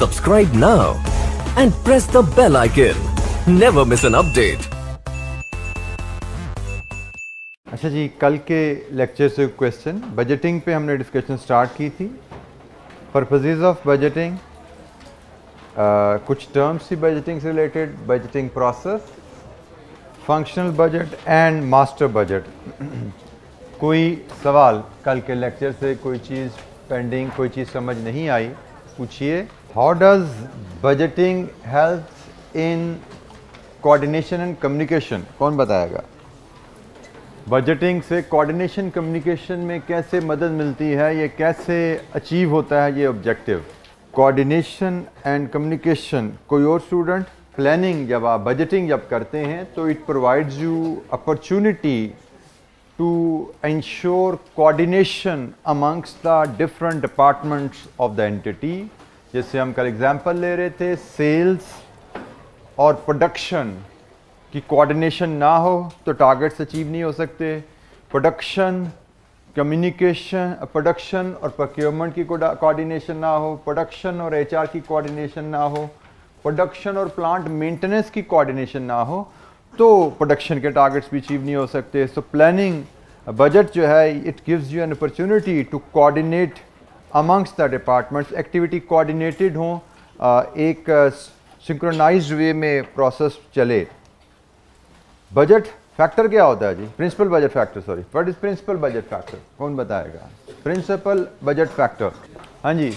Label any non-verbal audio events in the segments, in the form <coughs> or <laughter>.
Subscribe now and press the bell icon. Never miss an update. अच्छा जी कल के lecture से क्वेश्चन बजटिंग पे हमने डिस्कशन स्टार्ट की थी पर्पजेज ऑफ बजटिंग कुछ टर्म्स थी बजटिंग से related budgeting process functional budget and master budget कोई सवाल कल के लेक्चर से कोई चीज़ पेंडिंग कोई चीज़ समझ नहीं आई पूछिए How does budgeting helps in coordination and communication? कौन बताएगा बजटिंग से कोऑर्डिनेशन कम्युनिकेशन में कैसे मदद मिलती है ये कैसे अचीव होता है ये ऑब्जेक्टिव कोऑर्डिनेशन एंड कम्युनिकेशन कोई और स्टूडेंट प्लानिंग जब आप बजटिंग जब करते हैं तो it provides you opportunity to ensure coordination amongst the different departments of the entity जैसे हम कल एग्जांपल ले रहे थे सेल्स और प्रोडक्शन की कोऑर्डिनेशन ना हो तो टारगेट्स अचीव नहीं हो सकते प्रोडक्शन कम्युनिकेशन प्रोडक्शन और प्रोक्योरमेंट की कोऑर्डिनेशन ना हो प्रोडक्शन और एचआर की कोऑर्डिनेशन ना हो प्रोडक्शन और प्लांट मेंटेनेंस की कोऑर्डिनेशन ना हो तो प्रोडक्शन के टारगेट्स भी अचीव नहीं हो सकते सो प्लानिंग बजट जो है it gives you an opportunity to coordinate amongst the departments activity coordinated हो एक synchronized वे में प्रोसेस चले बजट फैक्टर क्या होता है जी principal budget factor sorry what is principal budget factor कौन बताएगा प्रिंसिपल बजट फैक्टर हाँ जी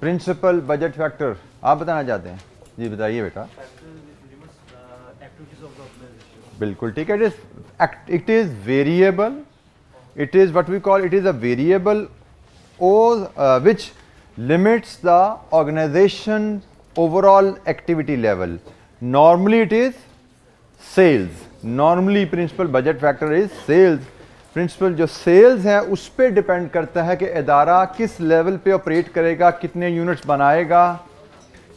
प्रिंसिपल बजट फैक्टर आप बताना चाहते हैं जी बताइए बेटा बिल्कुल ठीक है it is it is variable it is what we call it is a variable owes, uh, which limits the organization overall activity level. Normally it is sales. Normally principal budget factor is sales. Principal जो sales हैं उस पर depend करता है कि अदारा किस level पे operate करेगा कितने यूनिट्स बनाएगा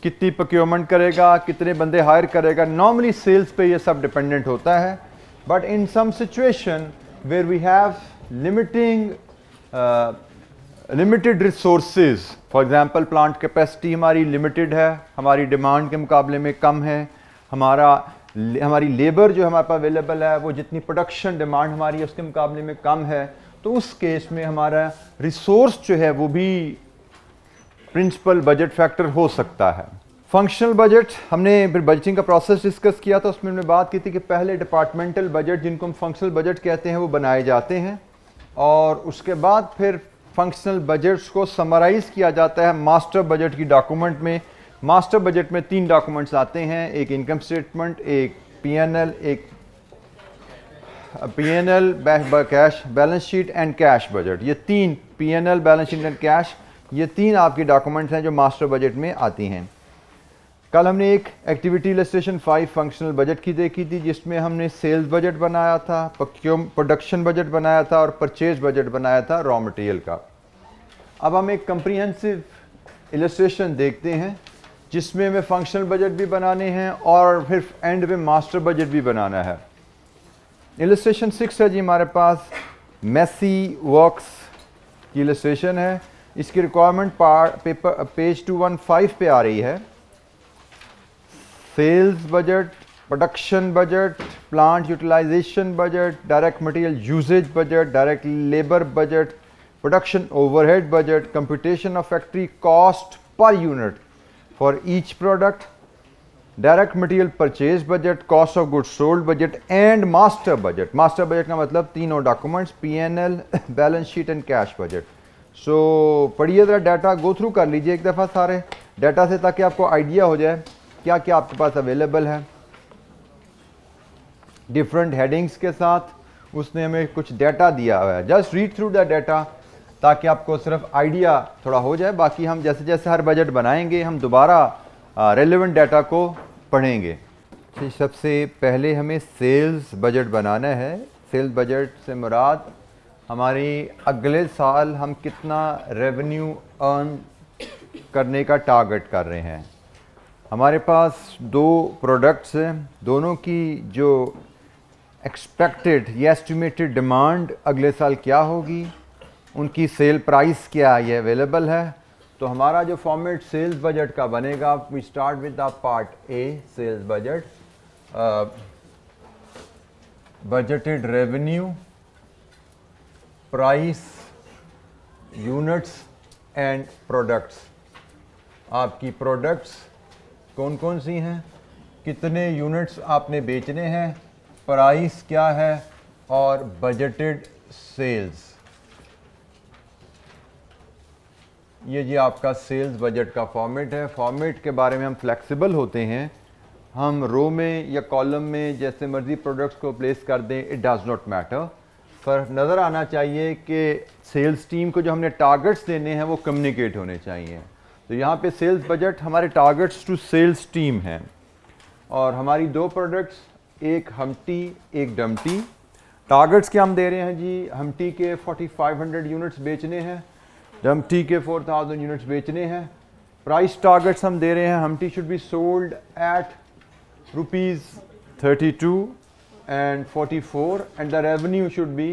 कितनी प्रोक्योरमेंट करेगा कितने बंदे हायर करेगा नॉर्मली सेल्स पे ये सब डिपेंडेंट होता है but in some situation where we have limiting limited resources for example plant capacity हमारी लिमिटेड है हमारी डिमांड के मुकाबले में कम है हमारा हमारी लेबर जो हमारे पास अवेलेबल है वो जितनी प्रोडक्शन डिमांड हमारी है उसके मुकाबले में कम है तो उस केस में हमारा रिसोर्स जो है वो भी प्रिंसिपल बजट फैक्टर हो सकता है फंक्शनल बजट हमने फिर बजटिंग का प्रोसेस डिस्कस किया था उसमें हमने बात की थी कि पहले डिपार्टमेंटल बजट जिनको हम फंक्शनल बजट कहते हैं वो बनाए जाते हैं और उसके बाद फिर फंक्शनल बजट्स को समराइज़ किया जाता है मास्टर बजट की डॉक्यूमेंट में मास्टर बजट में तीन डॉक्यूमेंट्स आते हैं एक इनकम स्टेटमेंट एक पीएनएल एक PNL cash balance sheet and cash budget ये तीन PNL balance sheet and cash ये तीन आपके डॉक्यूमेंट्स हैं जो मास्टर बजट में आती हैं कल हमने एक activity illustration five functional budget की देखी थी जिसमें हमने सेल्स बजट बनाया था प्रोडक्शन बजट बनाया था और परचेज बजट बनाया था रॉ मटेरियल का अब हम एक कंप्रीहेंसिव इलस्ट्रेशन देखते हैं जिसमें हमें फंक्शनल बजट भी बनाने हैं और फिर एंड में मास्टर बजट भी बनाना है इलस्ट्रेशन सिक्स है जी हमारे पास मेसी वर्क्स की इलस्ट्रेशन है इसकी requirement paper page two one five पे आ रही है sales budget production budget plant utilisation budget direct material usage budget direct labour budget production overhead budget, computation of factory cost per unit for each product, direct material purchase budget cost of goods sold budget and master budget master budget का मतलब तीनों documents PNL balance sheet and cash budget so पढ़िए ज़रा data go through कर लीजिए एक दफ़ा सारे डाटा से ताकि आपको आइडिया हो जाए क्या क्या आपके पास अवेलेबल है डिफरेंट हेडिंग्स के साथ उसने हमें कुछ डाटा दिया हुआ है just read through the data ताकि आपको सिर्फ आइडिया थोड़ा हो जाए बाकी हम जैसे जैसे हर बजट बनाएंगे हम दोबारा रेलिवेंट डाटा को पढ़ेंगे सबसे पहले हमें सेल्स बजट बनाना है सेल्स बजट से मुराद हमारी अगले साल हम कितना रेवेन्यू अर्न करने का टारगेट कर रहे हैं हमारे पास दो प्रोडक्ट्स हैं दोनों की जो एक्सपेक्टेड या एस्टिमेटेड डिमांड अगले साल क्या होगी उनकी सेल प्राइस क्या है ये अवेलेबल है तो हमारा जो फॉर्मेट सेल्स बजट का बनेगा we start with the part A sales budget budgeted revenue price units and products आपकी प्रोडक्ट्स कौन कौन सी हैं कितने यूनिट्स आपने बेचने हैं प्राइस क्या है और बजटेड सेल्स ये जी आपका सेल्स बजट का फॉर्मेट है फॉर्मेट के बारे में हम फ्लेक्सिबल होते हैं हम रो में या कॉलम में जैसे मर्जी प्रोडक्ट्स को प्लेस कर दें इट डज़ नॉट मैटर पर नज़र आना चाहिए कि सेल्स टीम को जो हमने टारगेट्स देने हैं वो कम्युनिकेट होने चाहिए तो यहाँ पे सेल्स बजट हमारे टारगेट्स टू सेल्स टीम हैं और हमारी दो प्रोडक्ट्स एक हमटी एक डमटी टारगेट्स के हम दे रहे हैं जी हमटी के 4500 यूनिट्स बेचने हैं हम टी के फोर थाउजेंड यूनिट्स बेचने हैं प्राइस टारगेट्स हम दे रहे हैं Humpty should be sold at rupees thirty two and forty four and the revenue should be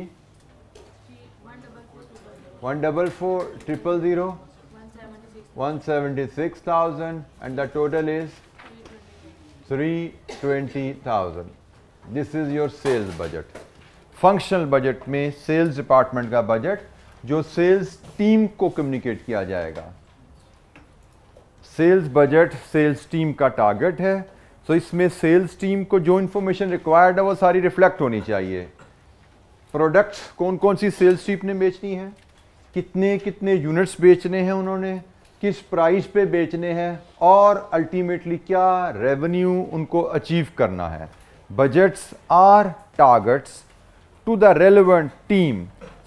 one double four triple zero one seventy six thousand and the total is three twenty thousand this is your sales budget functional budget में sales department का budget जो sales team को communicate किया जाएगा sales budget sales team का target है so so इसमें sales team को जो इंफॉर्मेशन रिक्वायर्ड है वो सारी रिफ्लेक्ट होनी चाहिए प्रोडक्ट्स कौन कौन सी सेल्स टीम ने बेचनी है कितने कितने यूनिट्स बेचने हैं उन्होंने किस प्राइस पे बेचने हैं और अल्टीमेटली क्या रेवेन्यू उनको अचीव करना है budgets are targets to the relevant team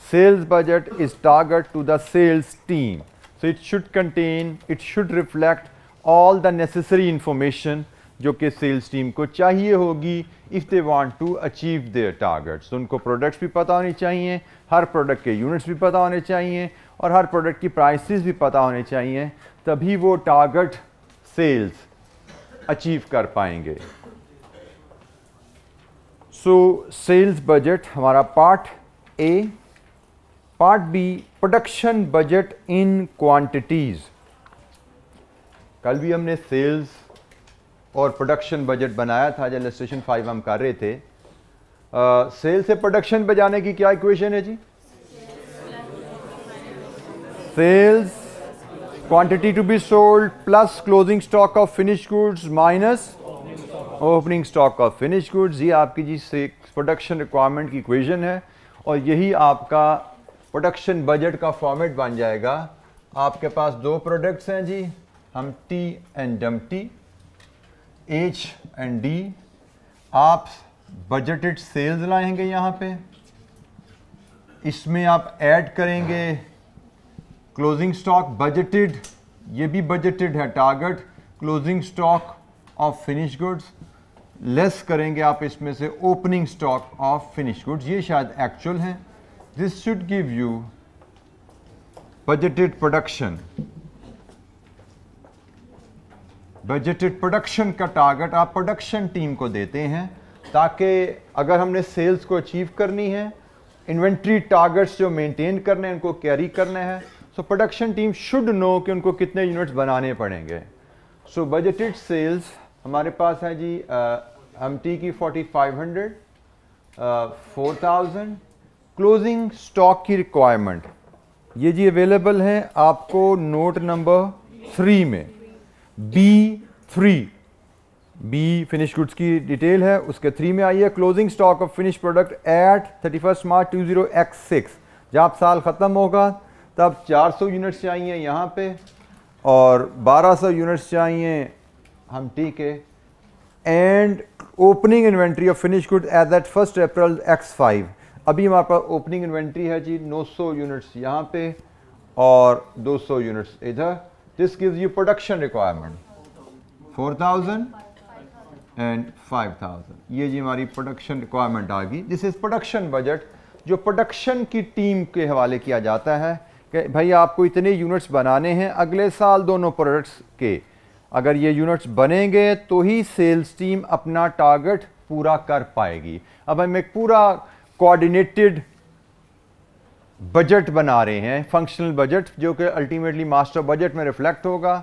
Sales budget is targeted to the sales team. So it should contain, it should reflect all the necessary information जो कि सेल्स टीम को चाहिए होगी if they want to achieve their targets उनको products भी पता होने चाहिए हर प्रोडक्ट के यूनिट्स भी पता होने चाहिए और हर प्रोडक्ट की प्राइसेस भी पता होने चाहिए तभी वो टारगेट सेल्स अचीव कर पाएंगे सो सेल्स बजट हमारा part A part B production budget in quantities कल भी हमने सेल्स और प्रोडक्शन बजट बनाया था जब रजिस्ट्रेशन फाइव हम कर रहे थे सेल से प्रोडक्शन बजाने की क्या इक्वेशन है जी sales quantity to be sold plus closing stock of finish goods minus opening stock of finish goods ये आपकी जी से प्रोडक्शन रिक्वायरमेंट की इक्वेशन है और यही आपका प्रोडक्शन बजट का फॉर्मेट बन जाएगा आपके पास दो प्रोडक्ट्स हैं जी Humpty and Dumpty H and D आप बजटेड सेल्स लाएंगे यहाँ पे इसमें आप ऐड करेंगे क्लोजिंग स्टॉक बजटेड ये भी बजटेड है target closing stock of finish goods less करेंगे आप इसमें से opening stock of finish goods ये शायद एक्चुअल हैं This should give you budgeted production. Budgeted production का टारगेट आप प्रोडक्शन टीम को देते हैं ताकि अगर हमने सेल्स को अचीव करनी है इन्वेंट्री टारगेट्स जो मेंटेन करने हैं उनको कैरी करने हैं so production team should know कि उनको कितने यूनिट्स बनाने पड़ेंगे सो बजटेड सेल्स हमारे पास है जी एम टी की 4500 फोर थाउजेंड क्लोजिंग स्टॉक की रिक्वायरमेंट ये जी अवेलेबल है आपको नोट नंबर थ्री में B three B finish goods की डिटेल है उसके थ्री में आई है closing stock of finish product at thirty first March two zero X six जब साल ख़त्म होगा तब 400 यूनिट्स चाहिए यहाँ पे और 1200 यूनिट्स चाहिए हम ठीक है and opening inventory of finish good at that first April X five अभी हमारे पास ओपनिंग इन्वेंट्री है जी 900 यूनिट्स यहाँ पे और 200 यूनिट्स इधर this gives you production requirement 4000 and 5000 ये जी हमारी प्रोडक्शन रिक्वायरमेंट आ गई दिस इज़ प्रोडक्शन बजट जो प्रोडक्शन की टीम के हवाले किया जाता है कि भाई आपको इतने यूनिट्स बनाने हैं अगले साल दोनों प्रोडक्ट्स के अगर ये यूनिट्स बनेंगे तो ही सेल्स टीम अपना टारगेट पूरा कर पाएगी अब हम एक पूरा कोऑर्डिनेटेड बजट बना रहे हैं फंक्शनल बजट जो कि अल्टीमेटली मास्टर बजट में रिफ्लेक्ट होगा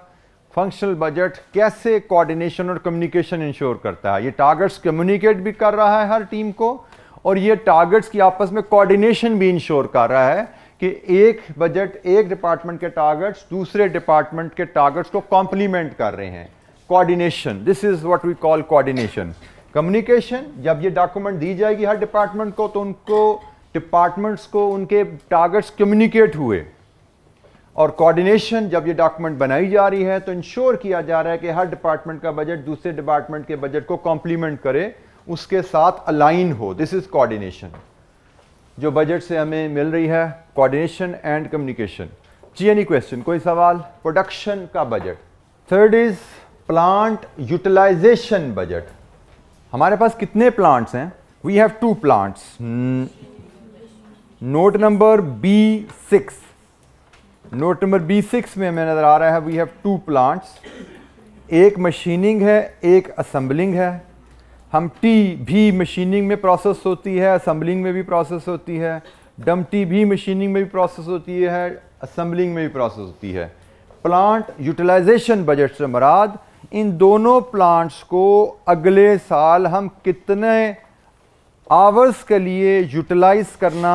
फंक्शनल बजट कैसे कोऑर्डिनेशन और कम्युनिकेशन इंश्योर करता है ये टारगेट्स कम्युनिकेट भी कर रहा है हर टीम को और ये टारगेट्स की आपस में कोऑर्डिनेशन भी इंश्योर कर रहा है कि एक बजट एक डिपार्टमेंट के टारगेट्स दूसरे डिपार्टमेंट के टारगेट्स को कॉम्प्लीमेंट कर रहे हैं coordination this is what we call coordination communication जब ये डॉक्यूमेंट दी जाएगी हर डिपार्टमेंट को तो उनको डिपार्टमेंट्स को उनके टारगेट्स कम्युनिकेट हुए और कोऑर्डिनेशन जब ये डॉक्यूमेंट बनाई जा रही है तो इंश्योर किया जा रहा है कि हर डिपार्टमेंट का बजट दूसरे डिपार्टमेंट के बजट को कॉम्प्लीमेंट करे उसके साथ अलाइन हो दिस इज कोऑर्डिनेशन जो बजट से हमें मिल रही है कोऑर्डिनेशन एंड कम्युनिकेशन जी एनी क्वेश्चन कोई सवाल प्रोडक्शन का budget third is plant utilisation budget हमारे पास कितने प्लांट्स हैं we have two plants note number B six note number B six में हमें नज़र आ रहा है वी हैव टू प्लांट्स एक मशीनिंग है एक असम्बलिंग है हम टी भी मशीनिंग में प्रोसेस होती है असम्बलिंग में भी प्रोसेस होती है डम टी भी मशीनिंग में भी प्रोसेस होती है असम्बलिंग में भी प्रोसेस होती है प्लांट यूटिलाइजेशन बजट से मराद इन दोनों प्लांट्स को अगले साल हम कितने आवर्स के लिए यूटिलाइज करना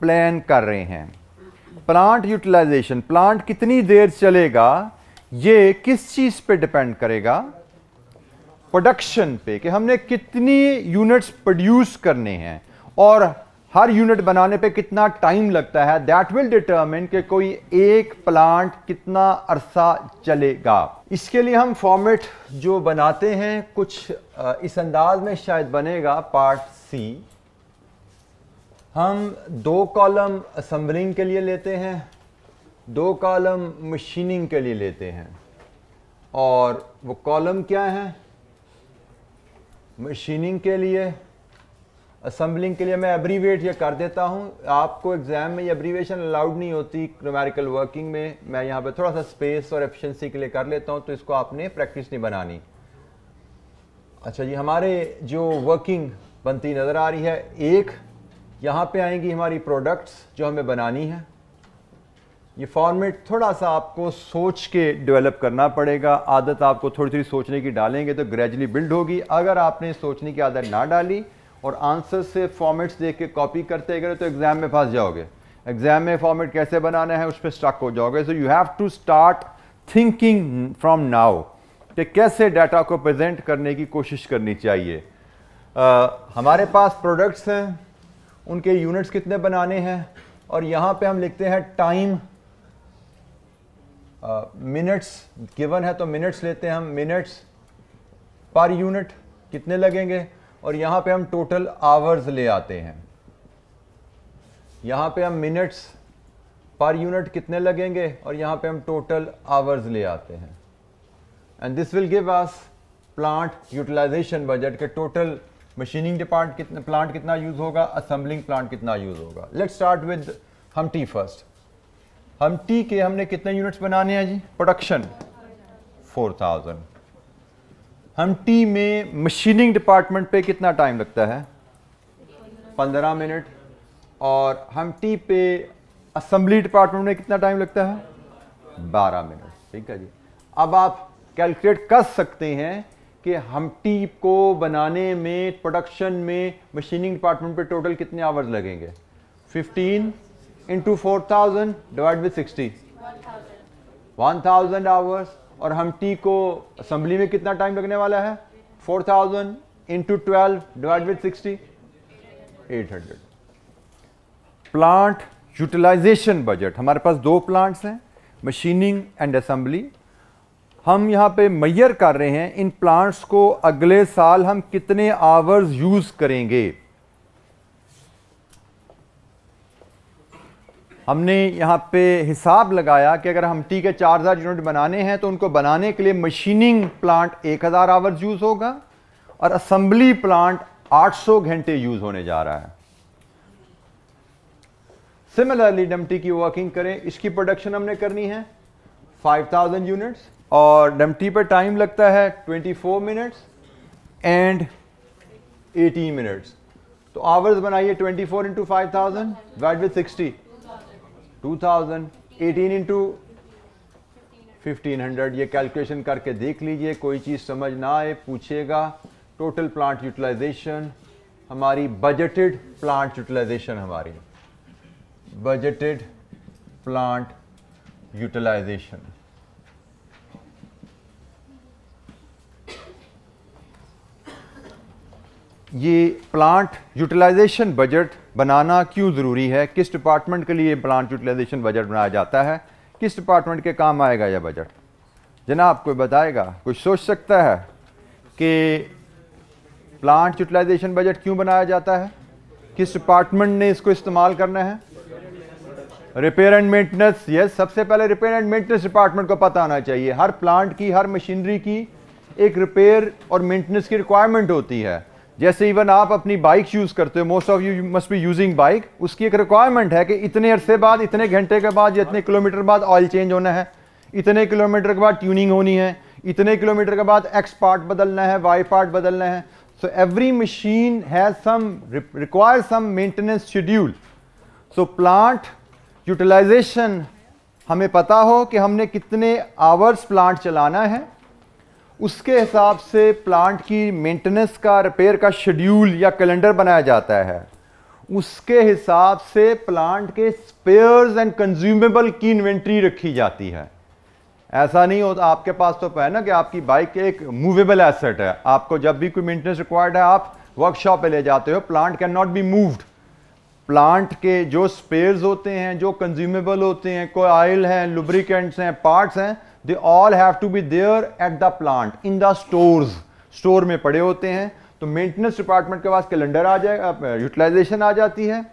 प्लान कर रहे हैं प्लांट यूटिलाइजेशन प्लांट कितनी देर चलेगा ये किस चीज़ पे डिपेंड करेगा प्रोडक्शन पे कि हमने कितनी यूनिट्स प्रोड्यूस करने हैं और हर यूनिट बनाने पे कितना टाइम लगता है दैट विल डिटरमिन कि कोई एक प्लांट कितना अरसा चलेगा इसके लिए हम फॉर्मेट जो बनाते हैं कुछ इस अंदाज में शायद बनेगा पार्ट सी हम दो कॉलम असम्बलिंग के लिए लेते हैं दो कॉलम मशीनिंग के लिए लेते हैं और वो कॉलम क्या है मशीनिंग के लिए असम्बलिंग के लिए मैं एब्रीवेट ये कर देता हूँ आपको एग्ज़ाम में ये एब्रीवेशन अलाउड नहीं होती ग्रामेरिकल वर्किंग में मैं यहाँ पे थोड़ा सा स्पेस और एफिशिएंसी के लिए कर लेता हूँ तो इसको आपने प्रैक्टिस नहीं बनानी अच्छा जी हमारे जो वर्किंग बनती नज़र आ रही है एक यहाँ पे आएंगी हमारी प्रोडक्ट्स जो हमें बनानी है ये फॉर्मेट थोड़ा सा आपको सोच के डेवलप करना पड़ेगा आदत आपको थोड़ी थोड़ी सोचने की डालेंगे तो ग्रेजुअली बिल्ड होगी अगर आपने सोचने की आदत ना डाली और आंसर से फॉर्मेट्स देख के कॉपी करते गए तो एग्ज़ाम में फंस जाओगे एग्ज़ाम में फॉर्मेट कैसे बनाना है उस पर स्टक हो जाओगे so you have to start thinking from now कि कैसे डाटा को प्रेजेंट करने की कोशिश करनी चाहिए आ, हमारे पास प्रोडक्ट्स हैं उनके यूनिट्स कितने बनाने हैं और यहाँ पे हम लिखते हैं टाइम मिनट्स गिवन है तो मिनट्स लेते हैं हम मिनट्स पर यूनिट कितने लगेंगे और यहां पे हम टोटल आवर्स ले आते हैं यहां पे हम मिनट्स पर यूनिट कितने लगेंगे और यहां पे हम टोटल आवर्स ले आते हैं and this will give us plant utilisation budget के टोटल मशीनिंग डिपार्ट कितना प्लांट कितना यूज़ होगा असम्बलिंग प्लांट कितना यूज़ होगा let start with Humpty first Humpty के हमने कितने यूनिट्स बनाने हैं जी production four thousand Humpty में मशीनिंग डिपार्टमेंट पे कितना टाइम लगता है पंद्रह मिनट और हम टी पे असम्बली डिपार्टमेंट में कितना टाइम लगता है बारह मिनट ठीक है जी अब आप कैलकुलेट कर सकते हैं कि हम टी को बनाने में प्रोडक्शन में मशीनिंग डिपार्टमेंट पे टोटल कितने आवर्स लगेंगे fifteen into four thousand divide by sixty one thousand hours और हम टी को असम्बली में कितना टाइम लगने वाला है 4000 thousand into twelve divide with sixty eight hundred plant utilisation budget हमारे पास दो प्लांट्स हैं मशीनिंग एंड असम्बली हम यहाँ पे मैयर कर रहे हैं इन प्लांट्स को अगले साल हम कितने आवर्स यूज़ करेंगे हमने यहाँ पे हिसाब लगाया कि अगर हम टी के चार हज़ार यूनिट बनाने हैं तो उनको बनाने के लिए मशीनिंग प्लांट एक हज़ार आवर्स यूज़ होगा और असम्बली प्लांट 800 घंटे यूज़ होने जा रहा है सिमिलरली डमटी की वर्किंग करें इसकी प्रोडक्शन हमने करनी है 5000 यूनिट्स और डमटी पर टाइम लगता है 24 मिनट्स एंड 18 मिनट्स तो आवर्स बनाइए twenty four into five thousand divide sixty 2000 18 into 1500 ये कैलकुलेशन करके देख लीजिए कोई चीज़ समझ ना आए पूछेगा टोटल प्लांट यूटिलाइजेशन हमारी बजटेड प्लांट यूटिलाइजेशन हमारी बजटेड प्लांट यूटिलाइजेशन ये प्लांट यूटिलाइजेशन बजट बनाना क्यों ज़रूरी है किस डिपार्टमेंट के लिए प्लांट यूटिलाइजेशन बजट बनाया जाता है किस डिपार्टमेंट के काम आएगा यह बजट जनाब कोई बताएगा कुछ सोच सकता है कि प्लांट यूटिलाइजेशन बजट क्यों बनाया जाता है किस डिपार्टमेंट ने इसको इस्तेमाल करना है रिपेयर एंड मेंटेनेंस ये सबसे पहले रिपेयर एंड मेंटेनेंस डिपार्टमेंट को पता होना चाहिए हर प्लांट की हर मशीनरी की एक रिपेयर और मेंटेनेंस की रिक्वायरमेंट होती है जैसे इवन आप अपनी बाइक यूज़ करते हो most of you must be using bike उसकी एक रिक्वायरमेंट है कि इतने अरसे बाद इतने घंटे के बाद या इतने किलोमीटर बाद ऑयल चेंज होना है इतने किलोमीटर के बाद ट्यूनिंग होनी है इतने किलोमीटर के बाद एक्स पार्ट बदलना है वाई पार्ट बदलना है so every machine has some require some maintenance schedule so plant utilisation हमें पता हो कि हमने कितने आवर्स प्लांट चलाना है उसके हिसाब से प्लांट की मेंटेनेंस का रिपेयर का शेड्यूल या कैलेंडर बनाया जाता है उसके हिसाब से प्लांट के स्पेयर्स एंड कंज्यूमेबल की इन्वेंट्री रखी जाती है ऐसा नहीं होता आपके पास तो है ना कि आपकी बाइक एक मूवेबल एसेट है आपको जब भी कोई मेंटेनेंस रिक्वायर्ड है आप वर्कशॉप पे ले जाते हो plant can not be moved plant के जो स्पेयर्स होते हैं जो कंज्यूमेबल होते हैं कोई ऑयल है लुब्रिकेंट्स हैं पार्ट्स हैं they all have to be there at the plant in the store store में पड़े होते हैं तो मेंटेनेंस डिपार्टमेंट के पास कैलेंडर आ जाए यूटिलाइजेशन आ जाती है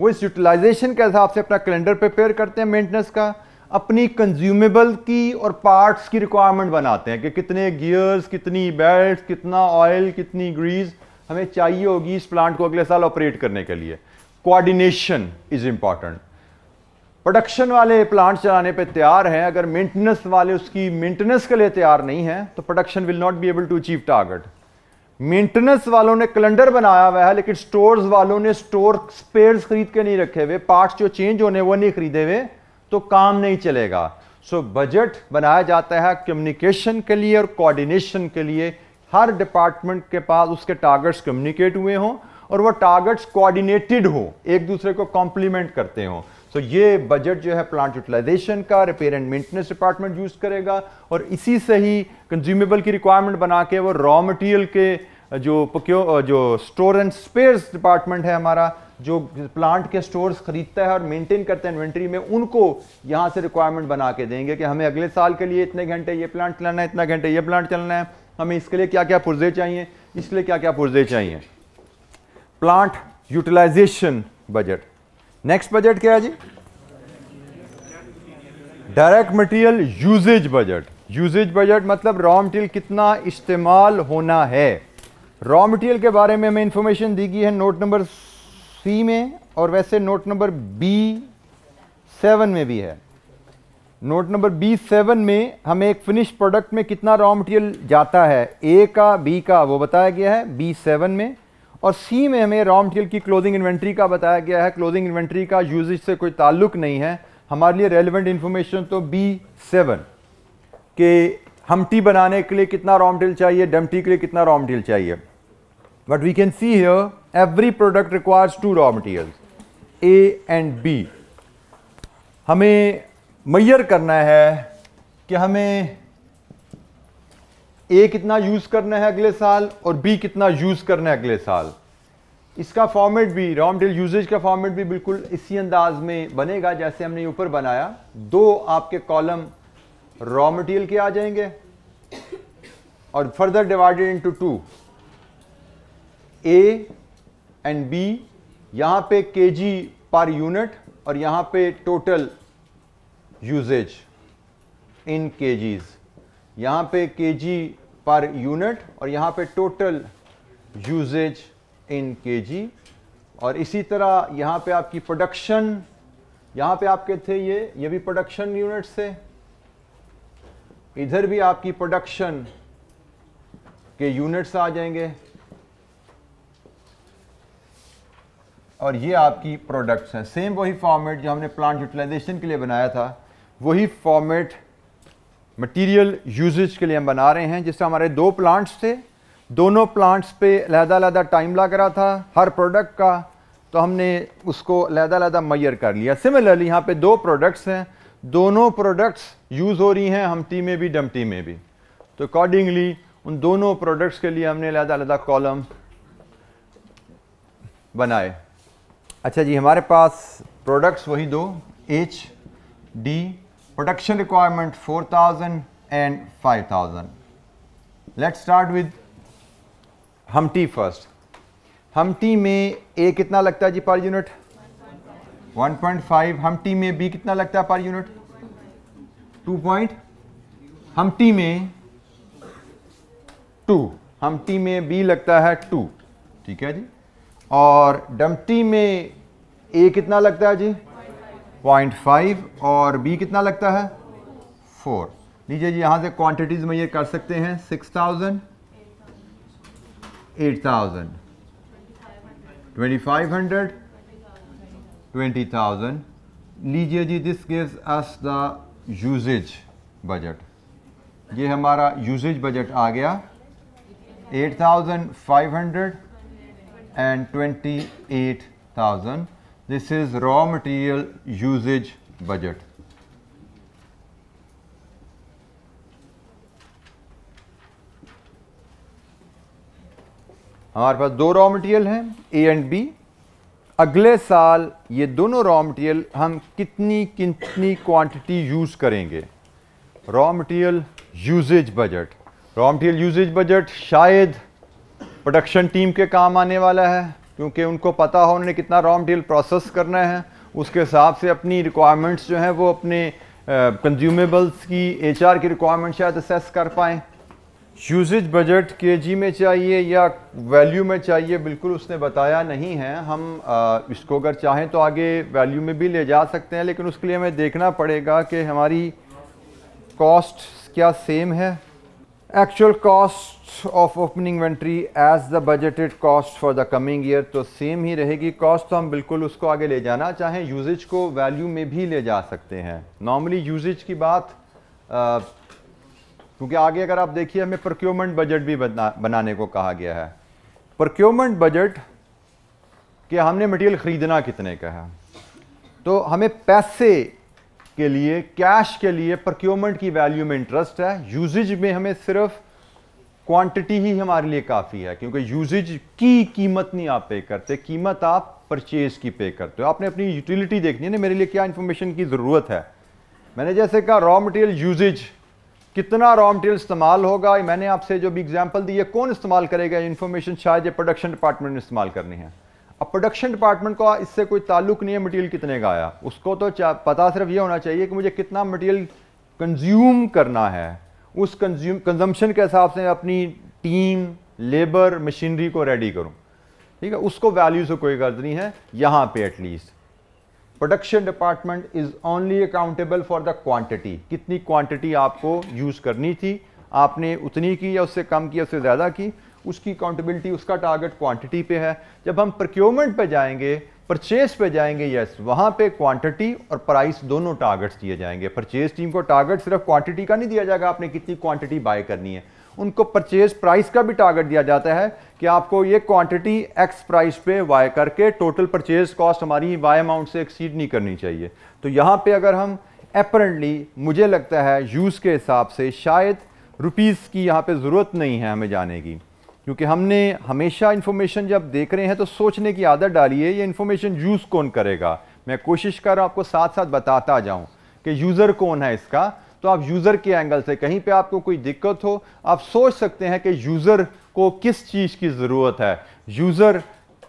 वो इस यूटिलाइजेशन के हिसाब से अपना कैलेंडर प्रिपेयर करते हैं मेंटेनेंस का अपनी कंज्यूमेबल की और पार्ट्स की रिक्वायरमेंट बनाते हैं कि कितने गियर्स कितनी बेल्ट कितना ऑयल कितनी ग्रीस हमें चाहिए होगी इस प्लांट को अगले साल ऑपरेट करने के लिए कोऑर्डिनेशन इज़ इंपॉर्टेंट प्रोडक्शन वाले प्लांट चलाने पे तैयार हैं अगर मेंटेनेंस वाले उसकी मेंटेनेंस के लिए तैयार नहीं हैं तो production will not be able to achieve target maintenance वालों ने कैलेंडर बनाया हुआ है लेकिन स्टोर्स वालों ने स्टोर स्पेयर्स खरीद के नहीं रखे हुए पार्ट्स जो चेंज होने वो नहीं खरीदे हुए तो काम नहीं चलेगा सो so, बजट बनाया जाता है कम्युनिकेशन के लिए और कोऑर्डिनेशन के लिए हर डिपार्टमेंट के पास उसके टारगेट्स कम्युनिकेट हुए हों और वो टारगेट्स कोऑर्डिनेटेड हो एक दूसरे को कॉम्प्लीमेंट करते हों सो so, ये बजट जो है प्लांट यूटिलाइजेशन का repair and maintenance department use करेगा और इसी से ही कंज्यूमेबल की रिक्वायरमेंट बना के वो रॉ मटेरियल के जो पक्यो जो स्टोर एंड स्पेयर्स डिपार्टमेंट है हमारा जो प्लांट के स्टोर्स खरीदता है और मेंटेन करते हैं इन्वेंट्री में उनको यहाँ से रिक्वायरमेंट बना के देंगे कि हमें अगले साल के लिए इतने घंटे ये प्लांट चलाना है इतना घंटे ये प्लांट चलना है हमें इसके लिए क्या क्या पुर्जे चाहिए इसलिए क्या क्या पुर्जे चाहिए plant utilisation budget next budget क्या है जी direct material usage budget usages budget मतलब रॉ मटेरियल कितना इस्तेमाल होना है रॉ मटेरियल के बारे में हमें इंफॉर्मेशन दी गई है नोट नंबर सी में और वैसे नोट नंबर बी सेवन में भी है नोट नंबर बी सेवन में हमें एक फिनिश प्रोडक्ट में कितना रॉ मटेरियल जाता है ए का बी का वो बताया गया है बी सेवन में और सी में हमें रॉ मटेरियल की क्लोजिंग इन्वेंट्री का बताया गया है क्लोजिंग इन्वेंट्री का यूजेज से कोई ताल्लुक नहीं है हमारे लिए रेलिवेंट इन्फॉर्मेशन तो बी सेवन के हम टी बनाने के लिए कितना रॉ मटेरियल चाहिए डमटी के लिए कितना रॉ मटेरियल चाहिए but we can see here every product requires two raw material A and B हमें मैयर करना है कि हमें ए कितना यूज करना है अगले साल और बी कितना यूज करना है अगले साल इसका फॉर्मेट भी रॉ मटेरियल यूजेज का फॉर्मेट भी बिल्कुल इसी अंदाज में बनेगा जैसे हमने ऊपर बनाया दो आपके कॉलम रॉ मटेरियल के आ जाएंगे और further divided into two A and B यहाँ पे केजी पर यूनिट और यहाँ पे टोटल यूजेज इन केजीज़ यहां पे के जी पर यूनिट और यहाँ पे टोटल यूजेज इन केजी और इसी तरह यहाँ पे आपकी प्रोडक्शन यहाँ पे आपके थे ये ये भी प्रोडक्शन यूनिट्स थे इधर भी आपकी प्रोडक्शन के यूनिट्स आ जाएंगे और ये आपकी प्रोडक्ट्स हैं सेम वही फॉर्मेट जो हमने प्लांट यूटिलाइजेशन के लिए बनाया था वही फॉर्मेट मटेरियल यूजेज के लिए हम बना रहे हैं जिससे हमारे दो प्लांट्स थे दोनों प्लांट्स पे लहदा लहदा टाइम लग रहा था हर प्रोडक्ट का तो हमने उसको लहदा लहदा मैयर कर लिया सिमिलरली यहाँ पे दो प्रोडक्ट्स हैं दोनों प्रोडक्ट्स यूज़ हो रही हैं टी में भी डमटी में भी तो अकॉर्डिंगली उन दोनों प्रोडक्ट्स के लिए हमने लहदा कॉलम बनाए अच्छा जी हमारे पास प्रोडक्ट्स वही दो H D production requirement 4000 and 5000. Let's start with Humpty first. Humpty mein A kitna lagta hai ji per unit 1.5 Humpty mein B kitna lagta hai per unit 2. Point. Humpty mein 2 Humpty mein B lagta hai 2 theek hai ji aur dumpty mein A kitna कितना लगता है जी point five और B कितना लगता है four लीजिए जी यहाँ से क्वांटिटीज़ में ये कर सकते हैं six thousand eight thousand twenty five hundred twenty thousand लीजिए जी this gives us the usages budget ये हमारा यूजेज बजट आ गया eight thousand five hundred and twenty eight thousand this is raw material usage budget. हमारे पास दो raw material हैं ए एंड बी अगले साल ये दोनों रॉ मटेरियल हम कितनी कितनी क्वांटिटी यूज़ करेंगे raw material usage budget raw material usage budget शायद प्रोडक्शन टीम के काम आने वाला है क्योंकि उनको पता हो उन्हें कितना रॉ मटेरियल प्रोसेस करना है उसके हिसाब से अपनी रिक्वायरमेंट्स जो हैं वो अपने कंज्यूमेबल्स की एचआर की रिक्वायरमेंट शायद असेस कर पाएँ यूजेज बजट के जी में चाहिए या वैल्यू में चाहिए बिल्कुल उसने बताया नहीं है हम इसको अगर चाहें तो आगे वैल्यू में भी ले जा सकते हैं लेकिन उसके लिए हमें देखना पड़ेगा कि हमारी कॉस्ट क्या सेम है actual cost of opening opening as the budgeted cost for the coming year तो सेम ही रहेगी कॉस्ट तो हम बिल्कुल उसको आगे ले जाना चाहें यूजेज को वैल्यू में भी ले जा सकते हैं नॉर्मली यूजेज की बात क्योंकि आगे अगर आप देखिए हमें प्रोक्योरमेंट बजट भी बना बनाने को कहा गया है प्रोक्योरमेंट बजट कि हमने मटेरियल ख़रीदना कितने का है तो हमें पैसे के लिए कैश के लिए प्रोक्योरमेंट की वैल्यू में इंटरेस्ट है यूजेज में हमें सिर्फ़ क्वांटिटी ही हमारे लिए काफ़ी है क्योंकि यूजेज की कीमत नहीं आप पे करते कीमत आप परचेज की पे करते हो आपने अपनी यूटिलिटी देखनी है ना मेरे लिए क्या इन्फॉर्मेशन की ज़रूरत है मैंने जैसे कहा रॉ मटेरियल यूजेज कितना रॉ मटेरियल इस्तेमाल होगा मैंने आपसे जो भी एग्जाम्पल दी है कौन इस्तेमाल करेगा इन्फॉर्मेशन शायद ये प्रोडक्शन डिपार्टमेंट में इस्तेमाल करनी है अब प्रोडक्शन डिपार्टमेंट का इससे कोई ताल्लुक नहीं है मटेरियल कितने का आया उसको तो पता सिर्फ ये होना चाहिए कि मुझे कितना मटेरियल कंज्यूम करना है उस कंज्यूम कंजम्पशन के हिसाब से अपनी टीम लेबर मशीनरी को रेडी करूँ ठीक है उसको वैल्यू से कोई गर्ज नहीं है यहाँ पे at least production department is only accountable for the quantity कितनी क्वांटिटी आपको यूज़ करनी थी आपने उतनी की या उससे कम की या उससे ज़्यादा की उसकी अकाउंटेबिलिटी उसका टारगेट क्वांटिटी पे है जब हम प्रोक्योरमेंट पे जाएंगे परचेज पे जाएंगे यस वहाँ पे क्वांटिटी और प्राइस दोनों टारगेट्स दिए जाएंगे परचेज टीम को टारगेट सिर्फ क्वांटिटी का नहीं दिया जाएगा आपने कितनी क्वांटिटी बाय करनी है उनको परचेज प्राइस का भी टारगेट दिया जाता है कि आपको ये क्वांटिटी एक्स प्राइस पे वाई करके टोटल परचेज कॉस्ट हमारी वाई अमाउंट से एक्सीड नहीं करनी चाहिए तो यहाँ पे अगर हम अपरेंटली मुझे लगता है यूज़ के हिसाब से शायद रुपीज़ की यहाँ पे ज़रूरत नहीं है हमें जाने की क्योंकि हमने हमेशा इन्फॉर्मेशन जब देख रहे हैं तो सोचने की आदत डाली है ये इन्फॉर्मेशन यूज़ कौन करेगा मैं कोशिश कर रहा हूँ आपको साथ साथ बताता जाऊँ कि यूज़र कौन है इसका तो आप यूज़र के एंगल से कहीं पे आपको कोई दिक्कत हो आप सोच सकते हैं कि यूज़र को किस चीज़ की ज़रूरत है यूज़र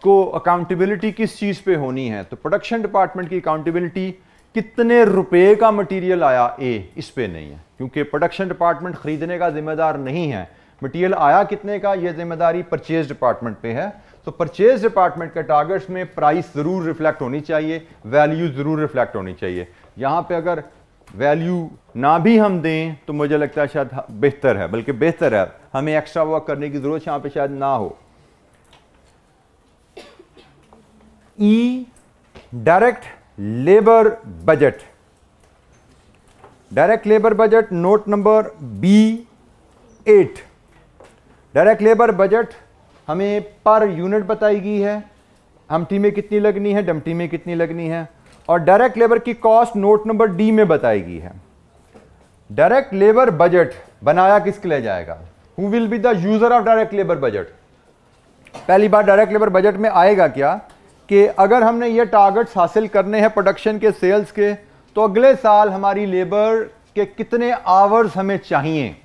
को अकाउंटेबिलिटी किस चीज़ पे होनी है तो प्रोडक्शन डिपार्टमेंट की अकाउंटेबिलिटी कितने रुपए का मटेरियल आया ए इस पे नहीं है क्योंकि प्रोडक्शन डिपार्टमेंट ख़रीदने का जिम्मेदार नहीं है मटेरियल आया कितने का यह जिम्मेदारी परचेज डिपार्टमेंट पे है तो परचेज डिपार्टमेंट के टारगेट्स में प्राइस ज़रूर रिफ्लेक्ट होनी चाहिए वैल्यू ज़रूर रिफ्लेक्ट होनी चाहिए यहां पे अगर वैल्यू ना भी हम दें तो मुझे लगता है शायद बेहतर है बल्कि बेहतर है हमें एक्स्ट्रा वर्क करने की ज़रूरत यहां पे शायद ना हो E direct labour budget direct labour budget note number B at direct labour budget हमें पर यूनिट बताई गई है हमटी में कितनी लगनी है डमटी में कितनी लगनी है और डायरेक्ट लेबर की कॉस्ट नोट नंबर डी में बताई गई है डायरेक्ट लेबर बजट बनाया किसके लिए जाएगा who will be the user of direct labour budget पहली बार डायरेक्ट लेबर बजट में आएगा क्या कि अगर हमने ये टारगेट्स हासिल करने हैं प्रोडक्शन के सेल्स के तो अगले साल हमारी लेबर के कितने आवर्स हमें चाहिए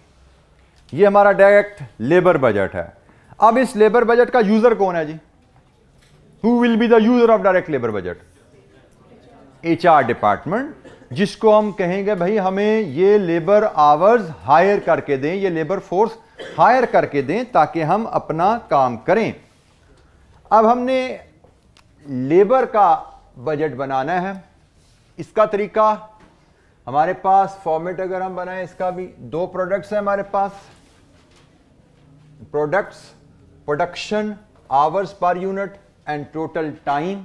ये हमारा डायरेक्ट लेबर बजट है अब इस लेबर बजट का यूजर कौन है जी who will be the user of direct labour budget R department जिसको हम कहेंगे भाई हमें ये लेबर आवर्स हायर करके दें ये लेबर फोर्स हायर करके दें ताकि हम अपना काम करें अब हमने लेबर का बजट बनाना है इसका तरीका हमारे पास फॉर्मेट अगर हम बनाएं इसका भी दो प्रोडक्ट्स हैं हमारे पास products production hours per unit and total time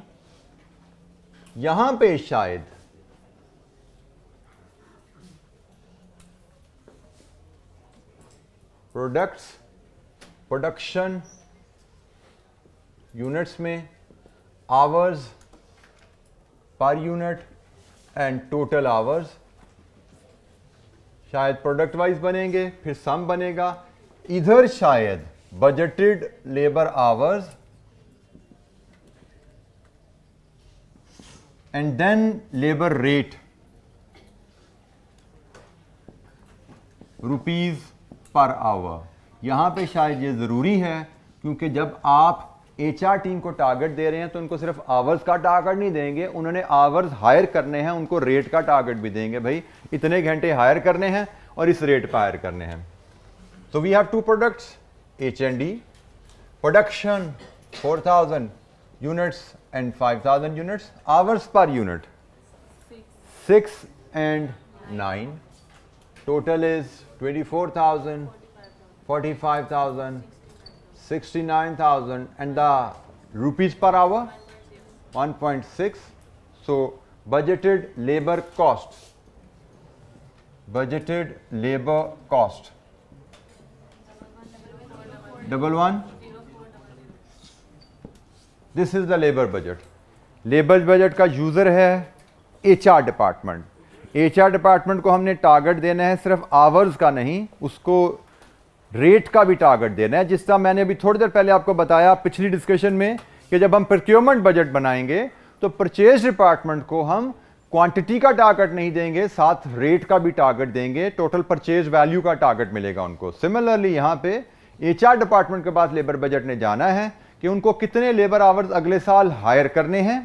यहां पे शायद प्रोडक्ट्स प्रोडक्शन यूनिट्स में hours per unit and total hours शायद प्रोडक्ट वाइज बनेंगे फिर सम बनेगा इधर शायद budgeted labour hours and then labour rate rupees per hour यहां पे शायद ये जरूरी है क्योंकि जब आप एचआर टीम को टारगेट दे रहे हैं तो उनको सिर्फ आवर्स का टारगेट नहीं देंगे उन्होंने आवर्स हायर करने हैं उनको रेट का टारगेट भी देंगे भाई इतने घंटे हायर करने हैं और इस रेट पर हायर करने हैं So we have two products, H and D. Production 4,000 units and 5,000 units. Hours per unit six, and nine. nine. Total is 24,000, 45,000, 69,000 and the rupees per hour 1.6. So budgeted labor cost budgeted labor cost double one this is the labour budget labour budget का user है HR department HR department को हमने target देना है सिर्फ hours का नहीं उसको रेट का भी टारगेट देना है जिस तरह मैंने अभी थोड़ी देर पहले आपको बताया पिछली डिस्कशन में कि जब हम प्रिक्योरमेंट बजट बनाएंगे तो परचेज डिपार्टमेंट को हम क्वांटिटी का टारगेट नहीं देंगे साथ रेट का भी टारगेट देंगे टोटल परचेज वैल्यू का टारगेट मिलेगा उनको सिमिलरली यहां पे एचआर डिपार्टमेंट के पास लेबर बजट ने जाना है कि उनको कितने लेबर आवर्स अगले साल हायर करने हैं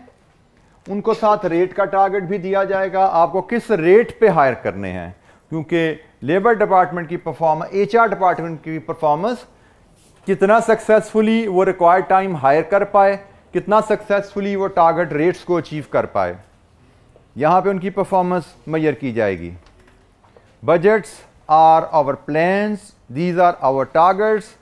उनको साथ रेट का टारगेट भी दिया जाएगा आपको किस रेट पे हायर करने हैं क्योंकि लेबर डिपार्टमेंट की परफॉर्मेंस एचआर डिपार्टमेंट की परफॉर्मेंस कितना सक्सेसफुली वो रिक्वायर्ड टाइम हायर कर पाए कितना सक्सेसफुली वो टारगेट रेट्स को अचीव कर पाए यहाँ पे उनकी परफॉर्मेंस मैयर की जाएगी budgets are our plans these are our targets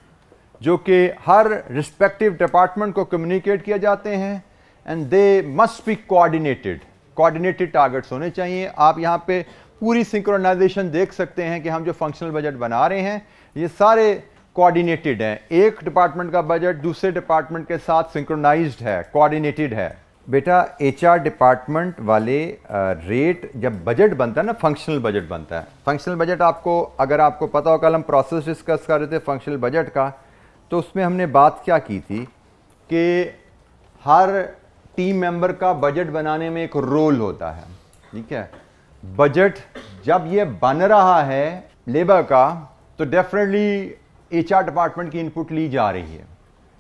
जो कि हर रिस्पेक्टिव डिपार्टमेंट को कम्युनिकेट किया जाते हैं and they must be coordinated coordinated targets होने चाहिए आप यहाँ पे पूरी सिंक्रोनाइजेशन देख सकते हैं कि हम जो फंक्शनल बजट बना रहे हैं ये सारे कोऑर्डिनेटेड हैं एक डिपार्टमेंट का बजट दूसरे डिपार्टमेंट के साथ सिंक्रोनाइज्ड है कोऑर्डिनेटेड है बेटा एचआर डिपार्टमेंट वाले रेट जब बजट बनता है ना फंक्शनल बजट बनता है फंक्शनल बजट आपको अगर आपको पता हो कल हम प्रोसेस डिस्कस कर रहे थे फंक्शनल बजट का तो उसमें हमने बात क्या की थी कि हर टीम मेंबर का बजट बनाने में एक रोल होता है ठीक है बजट जब ये बन रहा है लेबर का तो डेफिनेटली एचआर डिपार्टमेंट की इनपुट ली जा रही है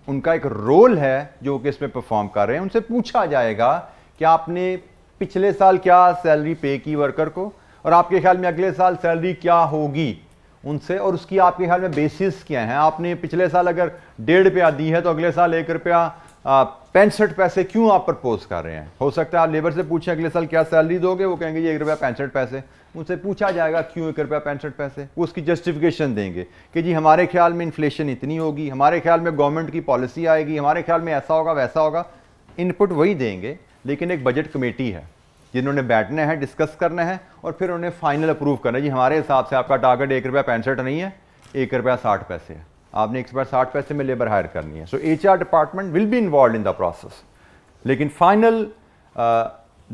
उनका एक रोल है जो कि इसमें परफॉर्म कर रहे हैं उनसे पूछा जाएगा कि आपने पिछले साल क्या सैलरी पे की वर्कर को और आपके ख्याल में अगले साल सैलरी क्या होगी उनसे और उसकी आपके ख्याल में बेसिस क्या हैं आपने पिछले साल अगर डेढ़ रुपया दी है तो अगले साल एक रुपया पैंसठ पैसे क्यों आप प्रपोज कर रहे हैं हो सकता है आप लेबर से पूछें अगले साल क्या सैलरी दोगे वो कहेंगे ये एक रुपया पैंसठ पैसे उनसे पूछा जाएगा क्यों एक रुपया पैंसठ पैसे वो उसकी जस्टिफिकेशन देंगे कि जी हमारे ख्याल में इन्फ्लेशन इतनी होगी हमारे ख्याल में गवर्नमेंट की पॉलिसी आएगी हमारे ख्याल में ऐसा होगा वैसा होगा इनपुट वही देंगे लेकिन एक बजट कमेटी है जिन्होंने बैठना है डिस्कस करना है और फिर उन्हें फाइनल अप्रूव करना है जी हमारे हिसाब से आपका टारगेट एक रुपया पैंसठ नहीं है एक रुपया साठ पैसे है आपने एक बार साठ पैसे में लेबर हायर करनी है so H R department will be involve in the process लेकिन फाइनल uh,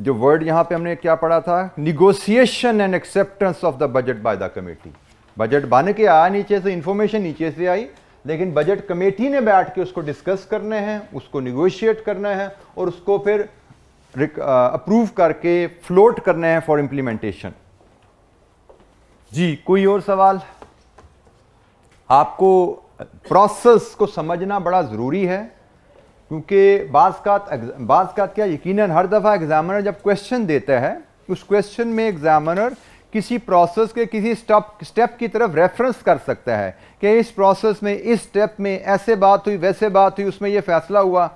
जो वर्ड यहाँ पे हमने क्या पढ़ा था negotiation and acceptance of the budget by the committee budget बन के आया नीचे से इन्फॉर्मेशन नीचे से आई लेकिन बजट कमेटी ने बैठ के उसको डिस्कस करने हैं उसको निगोशिएट करना है और उसको फिर अप्रूव uh, करके फ्लोट करने हैं फॉर इम्प्लीमेंटेशन जी कोई और सवाल आपको प्रोसेस को समझना बड़ा ज़रूरी है क्योंकि बाज़ात का क्या यकीनन हर दफ़ा एग्ज़ामिनर जब क्वेश्चन देता है उस क्वेश्चन में एग्ज़ामिनर किसी प्रोसेस के किसी स्टॉप स्टेप की तरफ रेफरेंस कर सकता है कि इस प्रोसेस में इस स्टेप में ऐसे बात हुई वैसे बात हुई उसमें यह फ़ैसला हुआ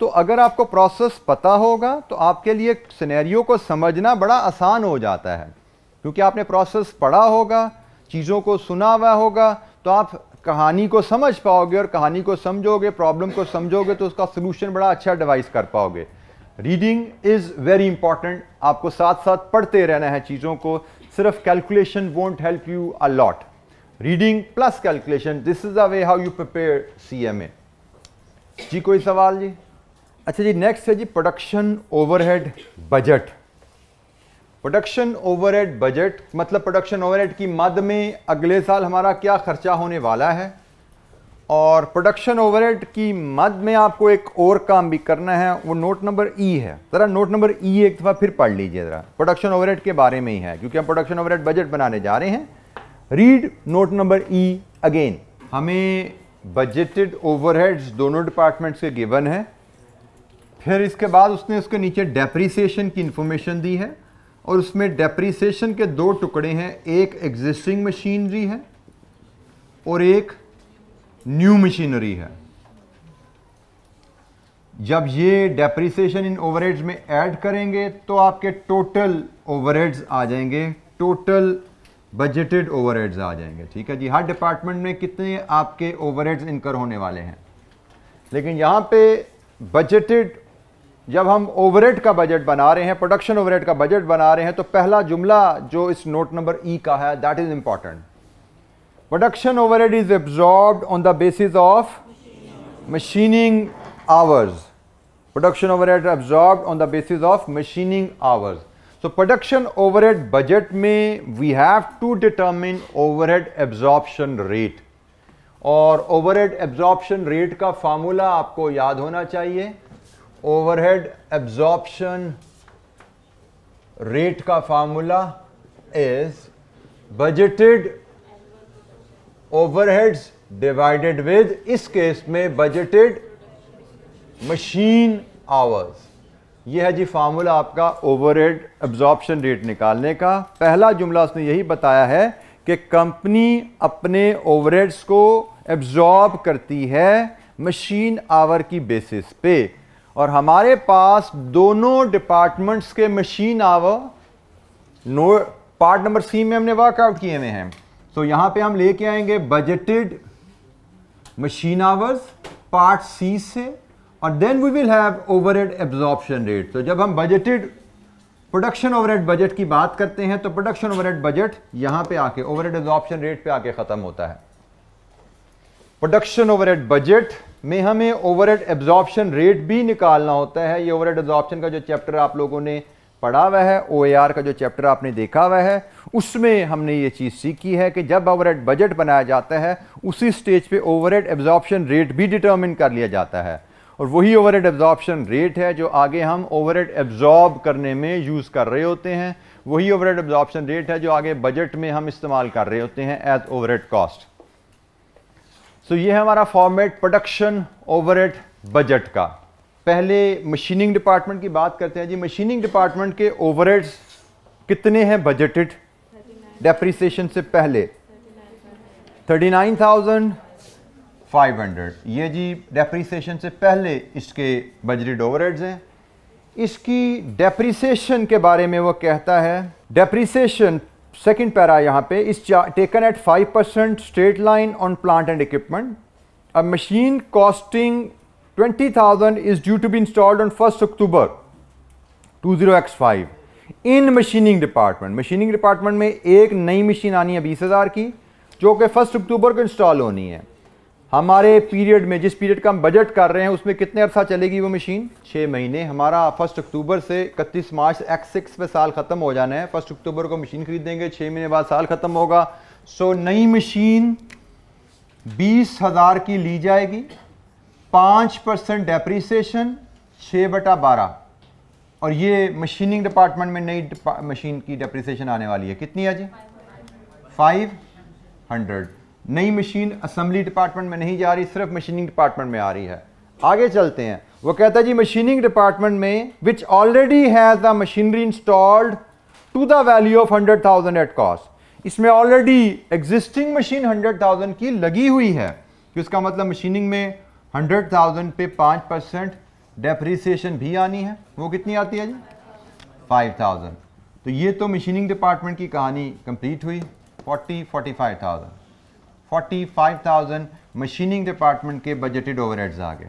तो अगर आपको प्रोसेस पता होगा तो आपके लिए सिनेरियो को समझना बड़ा आसान हो जाता है क्योंकि आपने प्रोसेस पढ़ा होगा चीज़ों को सुना हुआ होगा तो आप कहानी को समझ पाओगे और कहानी को समझोगे प्रॉब्लम को समझोगे तो उसका सोल्यूशन बड़ा अच्छा डिवाइस कर पाओगे रीडिंग इज़ वेरी इंपॉर्टेंट आपको साथ साथ पढ़ते रहना है चीज़ों को सिर्फ calculation won't help you a lot reading plus calculation this is a way how you prepare C M A जी कोई सवाल जी अच्छा जी नेक्स्ट है जी production overhead budget production overhead budget मतलब प्रोडक्शन ओवरहेड की मद में अगले साल हमारा क्या खर्चा होने वाला है और प्रोडक्शन ओवरहेड की मद में आपको एक और काम भी करना है वो नोट नंबर ई है ज़रा नोट नंबर ई एक दफ़ा फिर पढ़ लीजिए ज़रा प्रोडक्शन ओवरहेड के बारे में ही है क्योंकि हम प्रोडक्शन ओवरहेड बजट बनाने जा रहे हैं read note number E again हमें बजटेड ओवरहेड्स दोनों डिपार्टमेंट्स के गिवन है फिर इसके बाद उसने उसके नीचे डेप्रीसीशन की इन्फॉर्मेशन दी है और उसमें डेप्रीसीशन के दो टुकड़े हैं एक एग्जिस्टिंग मशीनरी है और एक न्यू मशीनरी है जब ये डेप्रीसीशन इन ओवरहेड्स में ऐड करेंगे तो आपके टोटल ओवरहेड्स आ जाएंगे टोटल बजटेड ओवरहेड्स आ जाएंगे ठीक है जी हर डिपार्टमेंट में कितने आपके ओवरहेड्स इनकर होने वाले हैं लेकिन यहाँ पे बजटेड जब हम ओवरहेड का बजट बना रहे हैं प्रोडक्शन ओवरहेड का बजट बना रहे हैं तो पहला जुमला जो इस नोट नंबर ई का है that is important production overhead is absorb on the basis of machining hours production overhead absorb on the basis of machining hours तो प्रोडक्शन ओवरहेड बजट में we have to determine overhead absorption rate और overhead absorption rate का formula आपको याद होना चाहिए overhead absorption rate का formula is budgeted overheads divided with इस केस में बजटेड मशीन आवर्स यह है जी फार्मूला आपका ओवरहेड एब्जॉर्प्शन रेट निकालने का पहला जुमला उसने यही बताया है कि कंपनी अपने ओवरहेड्स को एब्जॉर्ब करती है मशीन आवर की बेसिस पे और हमारे पास दोनों डिपार्टमेंट्स के machine hour no part number C में हमने वर्कआउट किए हुए हैं तो यहां पे हम लेके आएंगे budgeted machine hours part C से और then we will have overhead absorption rate तो जब हम बजटेड प्रोडक्शन ओवरहेड बजट की बात करते हैं तो प्रोडक्शन ओवरहेड बजट यहां पे आके ओवरहेड एब्जॉर्प्शन रेट पे आके खत्म होता है प्रोडक्शन ओवरहेड बजट में हमें ओवरहेड एब्जॉर्प्शन रेट भी निकालना होता है ये ओवरहेड एब्जॉर्प्शन का जो चैप्टर आप लोगों ने पढ़ा हुआ है ओ का जो चैप्टर आपने देखा हुआ है उसमें हमने ये चीज़ सीखी है कि जब ओवरहेड बजट बनाया जाता है उसी स्टेज पे ओवरहेड एब्जॉर्प्शन रेट भी डिटर्मिन कर लिया जाता है और वही ओवरहेड एब्जॉर्प्शन रेट है जो आगे हम ओवरहेड एब्जॉर्ब करने में यूज़ कर रहे होते हैं वही ओवरहेड एब्जॉर्प्शन रेट है जो आगे बजट में हम इस्तेमाल कर रहे होते हैं एज ओवरहेड कॉस्ट सो ये है हमारा फॉर्मेट प्रोडक्शन ओवरहेड बजट का पहले मशीनिंग डिपार्टमेंट की बात करते हैं जी मशीनिंग डिपार्टमेंट के ओवरहेड्स कितने हैं बजटेड डेप्रिसिएशन से पहले 39,500 ये जी डेप्रिसिएशन से पहले इसके बजटेड ओवरहेड्स हैं इसकी डेप्रिसिएशन के बारे में वो कहता है डेप्रिसिएशन सेकेंड पैरा यहाँ पे इस taken at five percent straight line on plant and equipment a machine costing twenty thousand is due to be installed on first October two zero X five in machining department machining department में एक नई machine आनी है बीस हज़ार की जो कि फर्स्ट अक्टूबर को इंस्टॉल होनी है हमारे पीरियड में जिस पीरियड का हम बजट कर रहे हैं उसमें कितने अर्सा चलेगी वो मशीन छः महीने हमारा फर्स्ट अक्टूबर से इकतीस मार्च एक्स सिक्स पे साल ख़त्म हो जाना है फर्स्ट अक्टूबर को मशीन खरीदेंगे छः महीने बाद साल ख़त्म होगा सो नई मशीन बीस हज़ार की ली जाएगी पाँच परसेंट डेप्रीसीशन छः बटा बारह और ये मशीनिंग डिपार्टमेंट में नई मशीन की डेप्रीसीशन आने वाली है कितनी है जी फाइव हंड्रेड नई मशीन असम्बली डिपार्टमेंट में नहीं जा रही सिर्फ मशीनिंग डिपार्टमेंट में आ रही है आगे चलते हैं वो कहता है जी मशीनिंग डिपार्टमेंट में which already has the machinery installed to the value of hundred thousand at cost इसमें already existing machine hundred thousand की लगी हुई है तो इसका मतलब मशीनिंग में हंड्रेड थाउजेंड पे पांच परसेंट डेप्रीसीशन भी आनी है वो कितनी आती है जी फाइव थाउजेंड तो ये तो मशीनिंग डिपार्टमेंट की कहानी कंप्लीट हुई forty forty five thousand 45,000 machining department के बजटेड ओवरहेड्स आ गए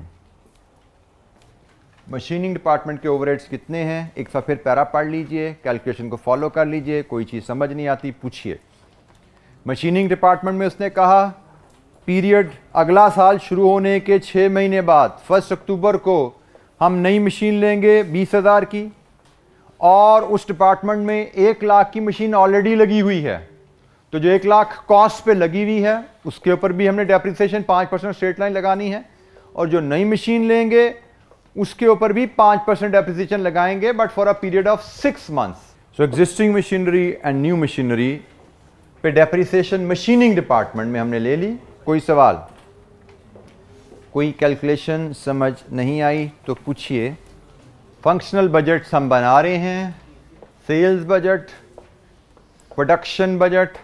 मशीनिंग डिपार्टमेंट के ओवरहेड्स कितने हैं एक बार फिर पैरा पढ़ लीजिए कैलकुलेशन को फॉलो कर लीजिए कोई चीज़ समझ नहीं आती पूछिए मशीनिंग डिपार्टमेंट में उसने कहा पीरियड अगला साल शुरू होने के छः महीने बाद फर्स्ट अक्टूबर को हम नई मशीन लेंगे बीस हज़ार की और उस डिपार्टमेंट में एक लाख की मशीन ऑलरेडी लगी हुई है तो जो एक लाख कॉस्ट पे लगी हुई है उसके ऊपर भी हमने डेप्रिसिएशन पाँच परसेंट स्ट्रेट लाइन लगानी है और जो नई मशीन लेंगे उसके ऊपर भी पाँच परसेंट डेप्रिसिएशन लगाएंगे but for a period of six months so existing machinery and new machinery पे डेप्रिसिएशन मशीनिंग डिपार्टमेंट में हमने ले ली कोई सवाल कोई कैलकुलेशन समझ नहीं आई तो पूछिए फंक्शनल बजट्स हम बना रहे हैं sales budget production budget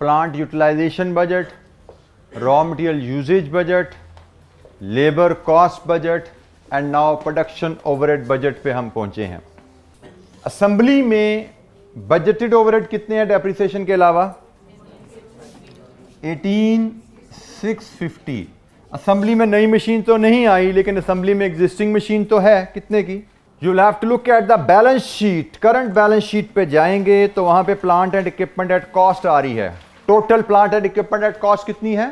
plant utilisation budget raw material usage budget labour cost budget and now production overhead budget पे हम पहुंचे हैं असेंबली में बजटेड ओवरहेड कितने हैं डेप्रिसिएशन के अलावा 18650 असेंबली में नई मशीन तो नहीं आई लेकिन असेंबली में एग्जिस्टिंग मशीन तो है कितने की you have to look at the balance sheet current balance sheet पे जाएंगे तो वहां पे plant and equipment at cost आ रही है total plant and equipment at cost कितनी है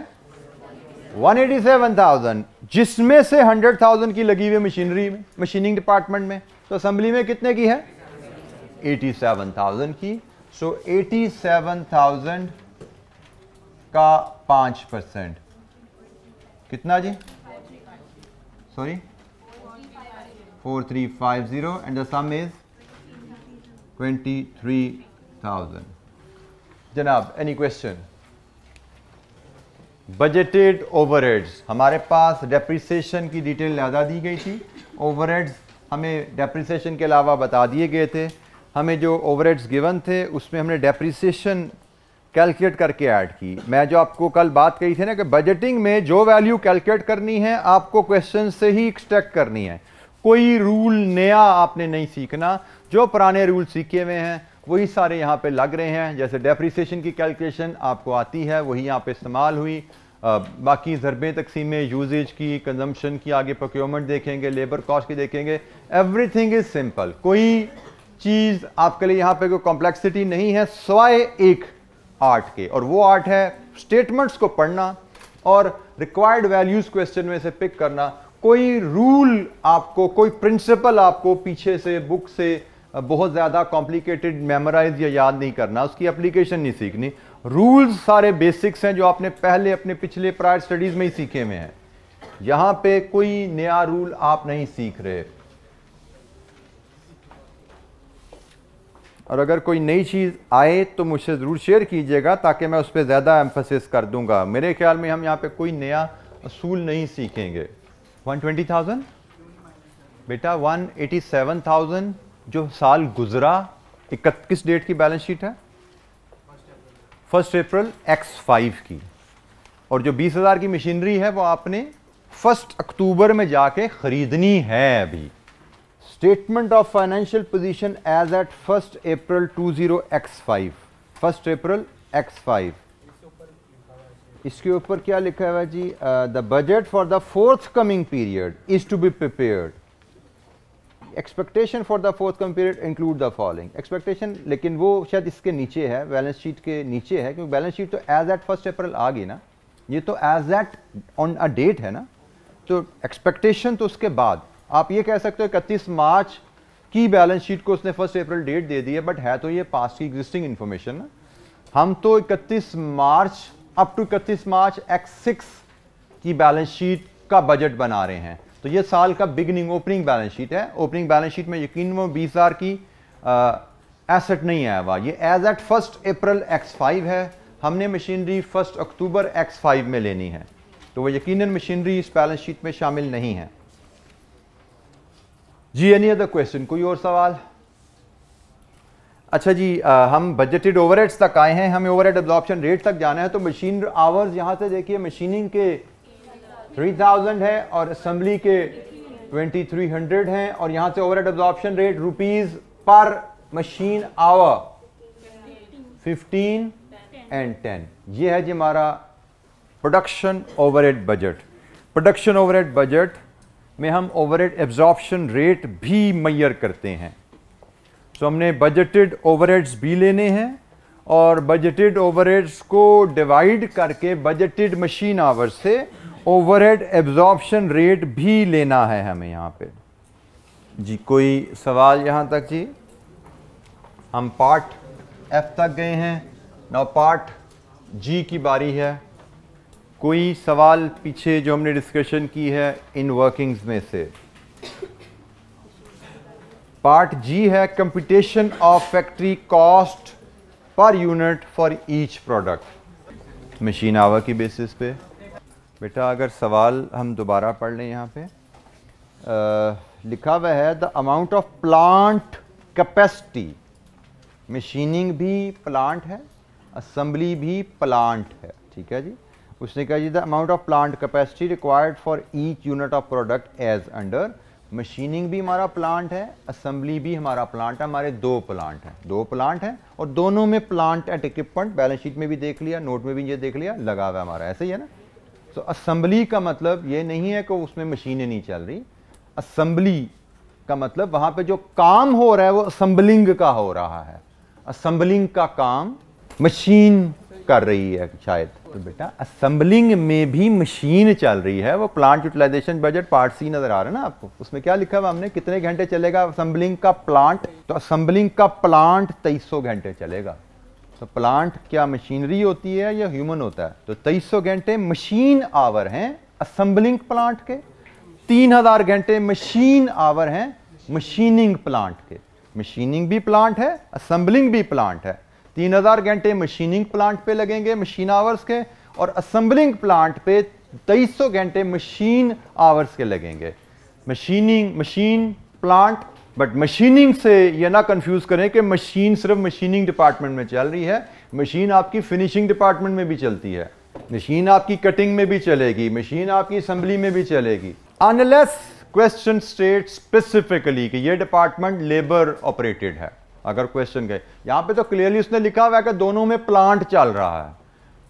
187,000 जिसमें से 100,000 की लगी हुई मशीनरी में मशीनिंग डिपार्टमेंट में तो असेंबली में कितने की है 87,000 की सो so 87,000 का 5 परसेंट कितना जी sorry four three five zero and the sum is twenty three thousand जनाब एनी क्वेश्चन बजटेड ओवरहेड्स हमारे पास डेप्रिसिएशन की डिटेल ज़्यादा दी गई थी ओवरहेड्स हमें डेप्रिसिएशन के अलावा बता दिए गए थे हमें जो ओवरहेड्स गिवन थे उसमें हमने डेप्रिसिएशन कैलकुलेट करके ऐड की मैं जो आपको कल बात कही थी ना कि बजटिंग में जो वैल्यू कैलकुलेट करनी है आपको क्वेश्चन से ही एक्सट्रैक्ट करनी है कोई रूल नया आपने नहीं सीखना जो पुराने रूल सीखे हुए हैं वही सारे यहाँ पे लग रहे हैं जैसे डेप्रिसिएशन की कैलकुलेशन आपको आती है वही यहाँ पे इस्तेमाल हुई आ, बाकी जरबे तकसीमें यूजेज की कंजम्पशन की आगे प्रोक्योरमेंट देखेंगे लेबर कॉस्ट की देखेंगे एवरीथिंग इज़ सिंपल कोई चीज़ आपके लिए यहाँ पे कोई कॉम्प्लेक्सिटी नहीं है सवाए एक आर्ट के और वो आर्ट है स्टेटमेंट्स को पढ़ना और रिक्वायर्ड वैल्यूज़ क्वेश्चन में से पिक करना कोई रूल आपको कोई प्रिंसिपल आपको पीछे से बुक से बहुत ज़्यादा कॉम्प्लिकेटेड मेमोराइज या याद नहीं करना उसकी एप्लीकेशन नहीं सीखनी रूल्स सारे बेसिक्स हैं जो आपने पहले अपने पिछले प्रायर स्टडीज़ में ही सीखे हुए हैं यहाँ पे कोई नया रूल आप नहीं सीख रहे और अगर कोई नई चीज़ आए तो मुझसे ज़रूर शेयर कीजिएगा ताकि मैं उस पर ज़्यादा एम्फोसिस कर दूंगा मेरे ख्याल में हम यहाँ पे कोई नया असूल नहीं सीखेंगे थाउजेंड बेटा थाउजेंड जो साल गुजरा इकतीस डेट की बैलेंस शीट है फर्स्ट अप्रैल एक्स फाइव की और जो बीस हज़ार की मशीनरी है वो आपने फर्स्ट अक्टूबर में जाके ख़रीदनी है अभी statement of financial position as at first April two zero X five first April X five इसके ऊपर क्या लिखा हुआ जी the budget for the fourth coming period is to be prepared expectation for the fourth come period include the following expectation लेकिन वो शायद इसके नीचे है बैलेंस शीट के नीचे है क्योंकि बैलेंस शीट तो एज एट फर्स्ट अप्रैल आ गई ना ये तो as at on a date है ना तो एक्सपेक्टेशन तो उसके बाद आप ये कह सकते हो इकतीस मार्च की बैलेंस शीट को उसने फर्स्ट अप्रैल डेट दे दी है बट है तो ये पास की एग्जिस्टिंग इन्फॉर्मेशन ना हम तो इकतीस मार्च अप टू इकतीस मार्च एक्स सिक्स की बैलेंस शीट का बजट बना रहे हैं तो ये साल का बिगनिंग ओपनिंग बैलेंस शीट है ओपनिंग बैलेंस शीट में यकीन वो बीस हज़ार की एसेट नहीं आया हुआ ये as at first April X five है हमने machinery first October X five में लेनी है तो वह यकीन मशीनरी इस बैलेंस शीट में शामिल नहीं है जी एनी अदर क्वेश्चन कोई और सवाल अच्छा जी आ, हम बजटेड ओवरहेड्स तक आए हैं हमें ओवरहेड एब्जॉर्प्शन रेट तक जाना है तो मशीन आवर्स यहाँ से देखिए मशीनिंग के 3000 है और असम्बली के 2300 हैं और यहाँ से over absorption rate rupees per machine hour 15 and 10 ये है जी हमारा production overhead budget production overhead budget में हम ओवरहेड एब्जॉर्प्शन रेट भी मैयर करते हैं तो हमने बजटेड ओवरहेड्स भी लेने हैं और बजटेड ओवरहेड्स को डिवाइड करके बजटेड मशीन आवर से ओवरहेड एब्जॉर्प्शन रेट भी लेना है हमें यहाँ पे जी कोई सवाल यहाँ तक जी हम पार्ट एफ तक गए हैं नौ पार्ट जी की बारी है कोई सवाल पीछे जो हमने डिस्कशन की है इन वर्किंग्स में से पार्ट जी है competition of factory cost per unit for each product machine hour की बेसिस पे बेटा अगर सवाल हम दोबारा पढ़ लें यहाँ पे आ, लिखा हुआ है the amount of plant capacity machining भी प्लांट है असम्बली भी प्लांट है ठीक है जी उसने कहा जी the amount of plant capacity required for each unit of product as under machining भी हमारा प्लांट है असम्बली भी हमारा प्लांट है हमारे दो प्लांट हैं दो प्लांट हैं और दोनों में plant and equipment balance sheet में भी देख लिया नोट में भी ये देख लिया लगा हुआ हमारा ऐसे ही है ना तो असम्बली का मतलब ये नहीं है कि उसमें मशीनें नहीं चल रही असम्बली का मतलब वहां पे जो काम हो रहा है वो असम्बलिंग का हो रहा है असम्बलिंग का काम मशीन कर रही है शायद तो बेटा असम्बलिंग में भी मशीन चल रही है वो plant utilisation budget part C नजर आ रहा है ना आपको उसमें क्या लिखा हुआ हमने कितने घंटे चलेगा असम्बलिंग का प्लांट तो असम्बलिंग का प्लांट तेईस घंटे चलेगा तो प्लांट क्या मशीनरी होती है या ह्यूमन होता है तो 2300 घंटे मशीन आवर हैं असम्बलिंग प्लांट के 3000 घंटे मशीन आवर हैं मशीनिंग प्लांट के मशीनिंग भी प्लांट है असम्बलिंग भी प्लांट है 3000 घंटे मशीनिंग प्लांट पे लगेंगे मशीन आवर्स के और असम्बलिंग प्लांट पे 2300 घंटे मशीन आवर्स के लगेंगे machining machine plant but machining से ये ना कंफ्यूज करें कि मशीन सिर्फ मशीनिंग डिपार्टमेंट में चल रही है मशीन आपकी फिनिशिंग डिपार्टमेंट में भी चलती है मशीन आपकी कटिंग में भी चलेगी मशीन आपकी असम्बली में भी चलेगी अनलेस क्वेश्चन स्टेट स्पेसिफिकली कि ये डिपार्टमेंट लेबर ऑपरेटेड है अगर क्वेश्चन गए यहाँ पे तो क्लियरली उसने लिखा हुआ है कि दोनों में प्लांट चल रहा है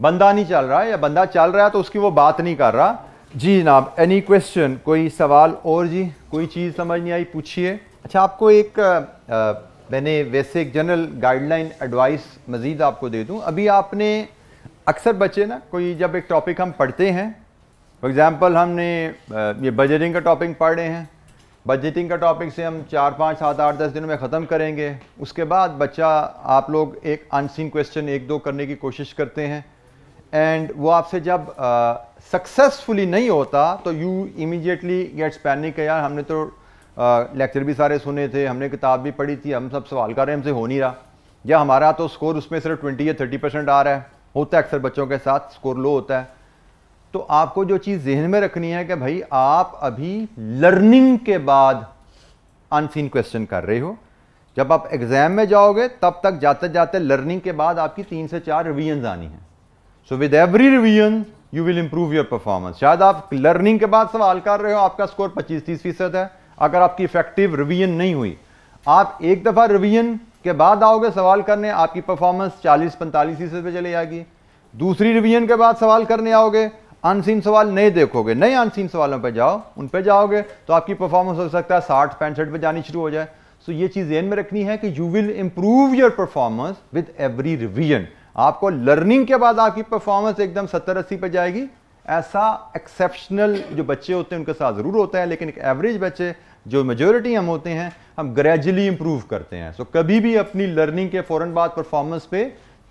बंदा नहीं चल रहा है या बंदा चल रहा है तो उसकी वो बात नहीं कर रहा जी जनाब एनी क्वेश्चन कोई सवाल और जी कोई चीज़ समझ नहीं आई पूछिए अच्छा आपको एक आ, मैंने वैसे एक जनरल गाइडलाइन एडवाइस मज़ीद आपको दे दूँ अभी आपने अक्सर बच्चे ना कोई जब एक टॉपिक हम पढ़ते हैं फॉर एग्ज़ाम्पल हमने ये बजटिंग का टॉपिक पढ़े हैं बजटिंग का टॉपिक से हम चार पाँच सात आठ दस दिनों में ख़त्म करेंगे उसके बाद बच्चा आप लोग एक आंसिंग क्वेश्चन एक दो करने की कोशिश करते हैं एंड वो आपसे जब सक्सेसफुली नहीं होता तो यू इमीडिएटली गेट्स पैनिक यार हमने तो लेक्चर भी सारे सुने थे हमने किताब भी पढ़ी थी हम सब सवाल कर रहे हैं हमसे हो नहीं रहा या हमारा तो स्कोर उसमें सिर्फ ट्वेंटी या थर्टी परसेंट आ रहा है होता है अक्सर बच्चों के साथ स्कोर लो होता है तो आपको जो चीज़ जहन में रखनी है कि भाई आप अभी लर्निंग के बाद अनसीन क्वेश्चन कर रहे हो जब आप एग्ज़ाम में जाओगे तब तक जाते जाते लर्निंग के बाद आपकी तीन से चार रिवीजन आनी है so with every revision you will improve your performance शायद आप लर्निंग के बाद सवाल कर रहे हो आपका स्कोर पच्चीस तीस फीसद है अगर आपकी इफेक्टिव रिवीजन नहीं हुई आप एक दफ़ा रिवीजन के बाद आओगे सवाल करने आपकी परफॉर्मेंस 40 पैंतालीस फीसद पर चली जाएगी दूसरी रिवीजन के बाद सवाल करने आओगे अनसीन सवाल नहीं देखोगे नए अनसीन सवालों पर जाओ उन पर जाओगे तो आपकी परफॉर्मेंस हो सकता है साठ पैंसठ पर जानी शुरू हो जाए सो ये चीज़ जहन में रखनी है कि you will improve your performance with every revision आपको लर्निंग के बाद आपकी परफॉर्मेंस एकदम सत्तर अस्सी पर जाएगी ऐसा एक्सेप्शनल जो बच्चे होते हैं उनके साथ ज़रूर होता है लेकिन एक एवरेज बच्चे जो मेजोरिटी हम होते हैं हम ग्रेजुअली इम्प्रूव करते हैं सो so, कभी भी अपनी लर्निंग के फ़ौर बाद परफॉर्मेंस पे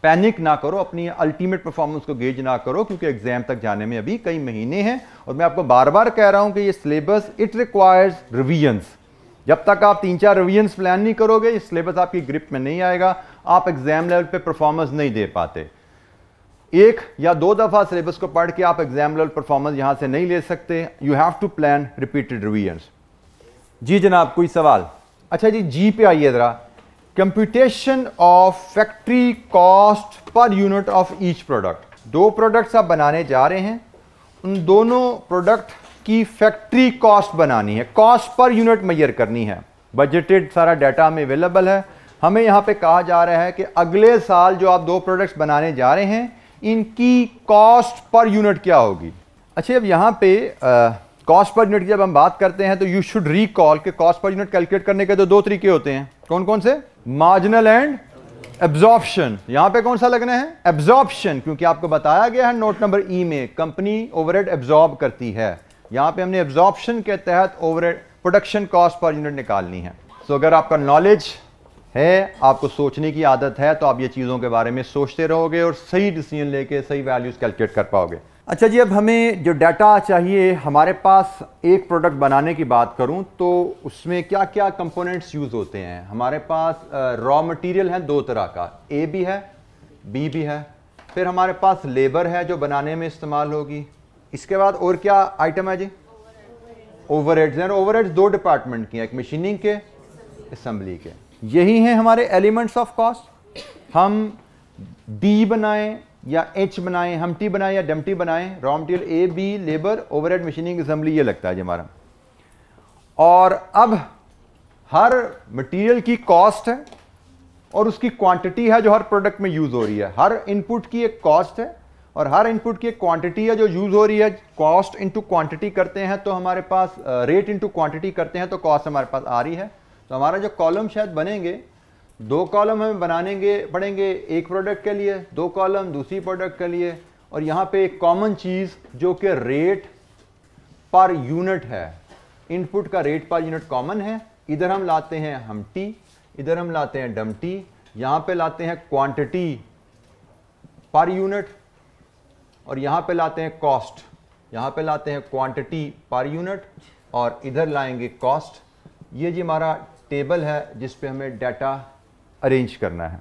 पैनिक ना करो अपनी अल्टीमेट परफॉर्मेंस को गेज ना करो क्योंकि एग्जाम तक जाने में अभी कई महीने हैं और मैं आपको बार बार कह रहा हूँ कि ये सिलेबस इट रिक्वायर्स रिविजन्स जब तक आप तीन चार रिविजन्स प्लान नहीं करोगे ये सिलेबस आपकी ग्रिप में नहीं आएगा आप एग्जाम लेवल पर परफॉर्मेंस नहीं दे पाते एक या दो दफ़ा सिलेबस को पढ़ के आप एग्जाम लेवल परफॉर्मेंस यहां से नहीं ले सकते you have to plan repeated revisions जी जनाब कोई सवाल अच्छा जी जी पे आइए ज़रा computation of factory cost per unit of each product दो प्रोडक्ट्स आप बनाने जा रहे हैं उन दोनों प्रोडक्ट की फैक्ट्री कॉस्ट बनानी है कॉस्ट पर यूनिट मैयर करनी है बजटेड सारा डाटा हमें अवेलेबल है हमें यहां पे कहा जा रहा है कि अगले साल जो आप दो प्रोडक्ट्स बनाने जा रहे हैं इनकी कॉस्ट पर यूनिट क्या होगी अच्छा अब यहाँ पे कॉस्ट पर यूनिट की जब हम बात करते हैं तो यू शुड रिकॉल के कॉस्ट पर यूनिट कैलकुलेट करने के तो दो तरीके होते हैं कौन कौन से मार्जिनल एंड एब्जॉर्प्शन यहाँ पे कौन सा लगना है एब्जॉर्प्शन क्योंकि आपको बताया गया है नोट नंबर ई में कंपनी ओवरहेड एब्जॉर्ब करती है यहाँ पे हमने एब्जॉर्प्शन के तहत overhead production cost per unit निकालनी है सो so, अगर आपका नॉलेज है आपको सोचने की आदत है तो आप ये चीज़ों के बारे में सोचते रहोगे और सही डिसीजन लेके सही वैल्यूज़ कैलकुलेट कर पाओगे अच्छा जी अब हमें जो डाटा चाहिए हमारे पास एक प्रोडक्ट बनाने की बात करूं तो उसमें क्या क्या कंपोनेंट्स यूज़ होते हैं हमारे पास रॉ मटेरियल है दो तरह का ए भी है बी भी है फिर हमारे पास लेबर है जो बनाने में इस्तेमाल होगी इसके बाद और क्या आइटम है जी ओवर हेड्स ओवर दो डिपार्टमेंट की हैं एक मशीनिंग के असम्बली के यही हैं हमारे एलिमेंट्स ऑफ कॉस्ट हम डी बनाएं या एच बनाएं हम टी बनाएं या डम टी बनाएं raw material A B labour overhead machining assembly ये लगता है जी हमारा और अब हर मटेरियल की कॉस्ट है और उसकी क्वांटिटी है जो हर प्रोडक्ट में यूज़ हो रही है हर इनपुट की एक कॉस्ट है और हर इनपुट की एक क्वांटिटी है जो यूज़ हो रही है कॉस्ट इंटू क्वांटिटी करते हैं तो हमारे पास रेट इंटू क्वांटिटी करते हैं तो कॉस्ट हमारे पास आ रही है तो हमारा जो कॉलम शायद बनेंगे दो कॉलम हमें बनानेंगे पड़ेंगे एक प्रोडक्ट के लिए दो कॉलम दूसरी प्रोडक्ट के लिए और यहाँ पे एक कॉमन चीज़ जो कि रेट पर यूनिट है इनपुट का रेट पर यूनिट कॉमन है इधर हम लाते हैं हम टी इधर हम लाते हैं डम टी यहाँ पे लाते हैं क्वांटिटी पर यूनिट और यहाँ पे लाते हैं कॉस्ट यहाँ पे लाते हैं क्वांटिटी पर यूनिट और इधर लाएंगे कॉस्ट ये जी हमारा टेबल है जिस पे हमें डाटा अरेंज करना है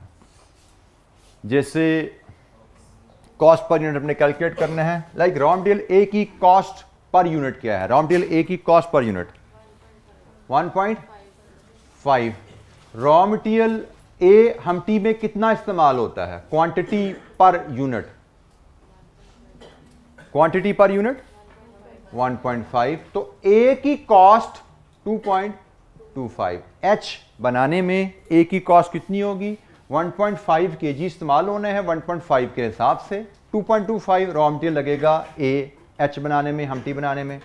जैसे कॉस्ट पर यूनिट हमने कैलकुलेट करना है लाइक रॉ मटेरियल ए की कॉस्ट पर यूनिट क्या है रॉ मटेरियल ए की cost per unit 1.5 raw material A हमटी में कितना इस्तेमाल होता है क्वांटिटी पर यूनिट क्वांटिटी पर यूनिट 1.5 तो ए की कॉस्ट टू फाइव एच बनाने में ए की कॉस्ट कितनी होगी 1.5 पॉइंट इस्तेमाल होने हैं 1.5 के हिसाब से 2.25 फाइव रॉमटी लगेगा ए एच बनाने में हमटी बनाने में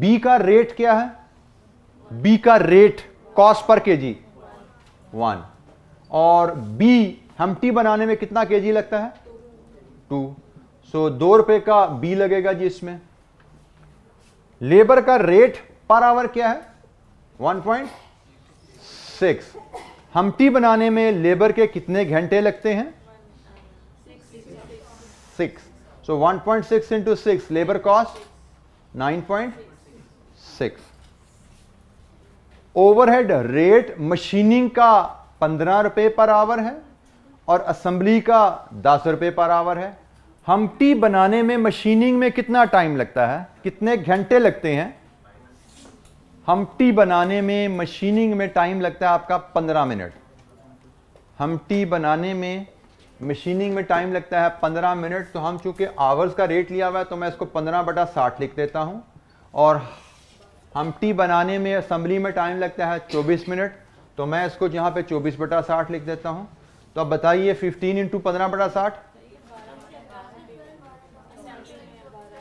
बी का रेट क्या है बी का रेट कॉस्ट पर के जी वन और बी हमटी बनाने में कितना के जी लगता है टू सो दो रुपए का बी लगेगा जी इसमें लेबर का रेट पर आवर क्या है 1.6 हमटी बनाने में लेबर के कितने घंटे लगते हैं six so one point six into six labour cost nine point six overhead rate machining का पंद्रह रुपए पर आवर है और असेंबली का दस रुपए पर आवर है हमटी बनाने में मशीनिंग में कितना टाइम लगता है कितने घंटे लगते हैं हमटी बनाने में मशीनिंग में टाइम लगता है आपका पंद्रह मिनट हमटी बनाने में मशीनिंग में टाइम लगता है पंद्रह मिनट तो हम चूंकि आवर्स का रेट लिया हुआ है तो मैं इसको पंद्रह बटा साठ लिख देता हूँ और हमटी बनाने में असम्बली में टाइम लगता है चौबीस मिनट तो मैं इसको यहाँ पे चौबीस बटा साठ लिख देता हूँ तो अब बताइए फिफ्टीन इंटू पंद्रह बटा साठ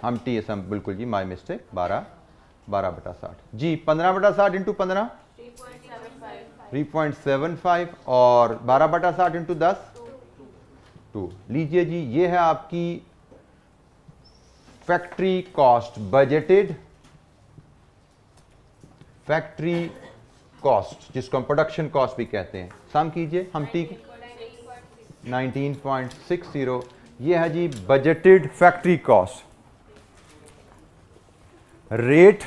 हमटी असम बिल्कुल जी माई मिस्टेक बारह बारह बटा साठ जी पंद्रह बटा साठ इंटू पंद्रह थ्री पॉइंट सेवन फाइव और बारह बटा साठ इंटू दस टू लीजिए जी ये है आपकी factory cost budgeted factory cost जिसको हम प्रोडक्शन कॉस्ट भी कहते हैं सम कीजिए हम ठीक 19.60 ये है जी बजटेड फैक्ट्री कॉस्ट रेट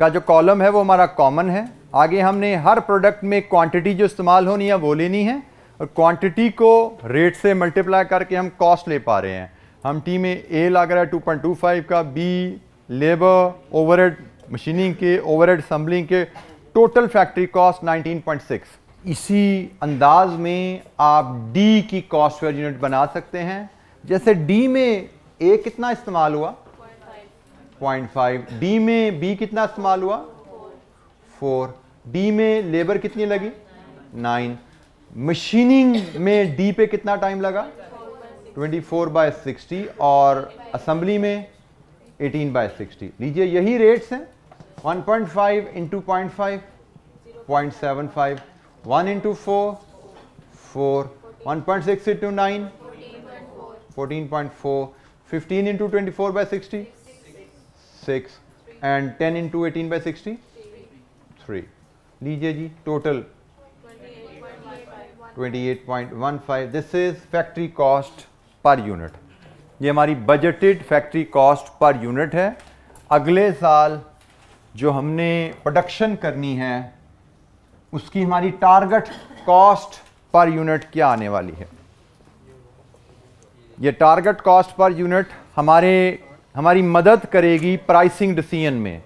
का जो कॉलम है वो हमारा कॉमन है आगे हमने हर प्रोडक्ट में क्वांटिटी जो इस्तेमाल होनी है वो लेनी है और क्वांटिटी को रेट से मल्टीप्लाई करके हम कॉस्ट ले पा रहे हैं हम टी में ए लग रहा है टू टू पॉइंट फाइव का बी लेबर हेड मशीनिंग के हेड असम्बलिंग के total factory cost nineteen point six इसी अंदाज में आप डी की कॉस्ट पर यूनिट बना सकते हैं जैसे डी में ए कितना इस्तेमाल हुआ 0.5 डी में बी कितना इस्तेमाल हुआ फोर डी में लेबर कितनी लगी नाइन मशीनिंग में डी पे कितना टाइम लगा 24 फोर बाय सिक्सटी और असम्बली में 18 बाय 60 लीजिए यही रेट्स हैं 1.5 point five into point five point seven five one into four four one point six into nine fourteen point four fifteen into twenty four by sixty six and ten into eighteen by sixty three लीजिए जी total five this is factory cost per unit ये हमारी budgeted factory cost per unit है अगले साल जो हमने production करनी है उसकी हमारी टारगेट कॉस्ट पर यूनिट क्या आने वाली है ये टारगेट कॉस्ट पर यूनिट हमारे हमारी मदद करेगी प्राइसिंग डिसीजन में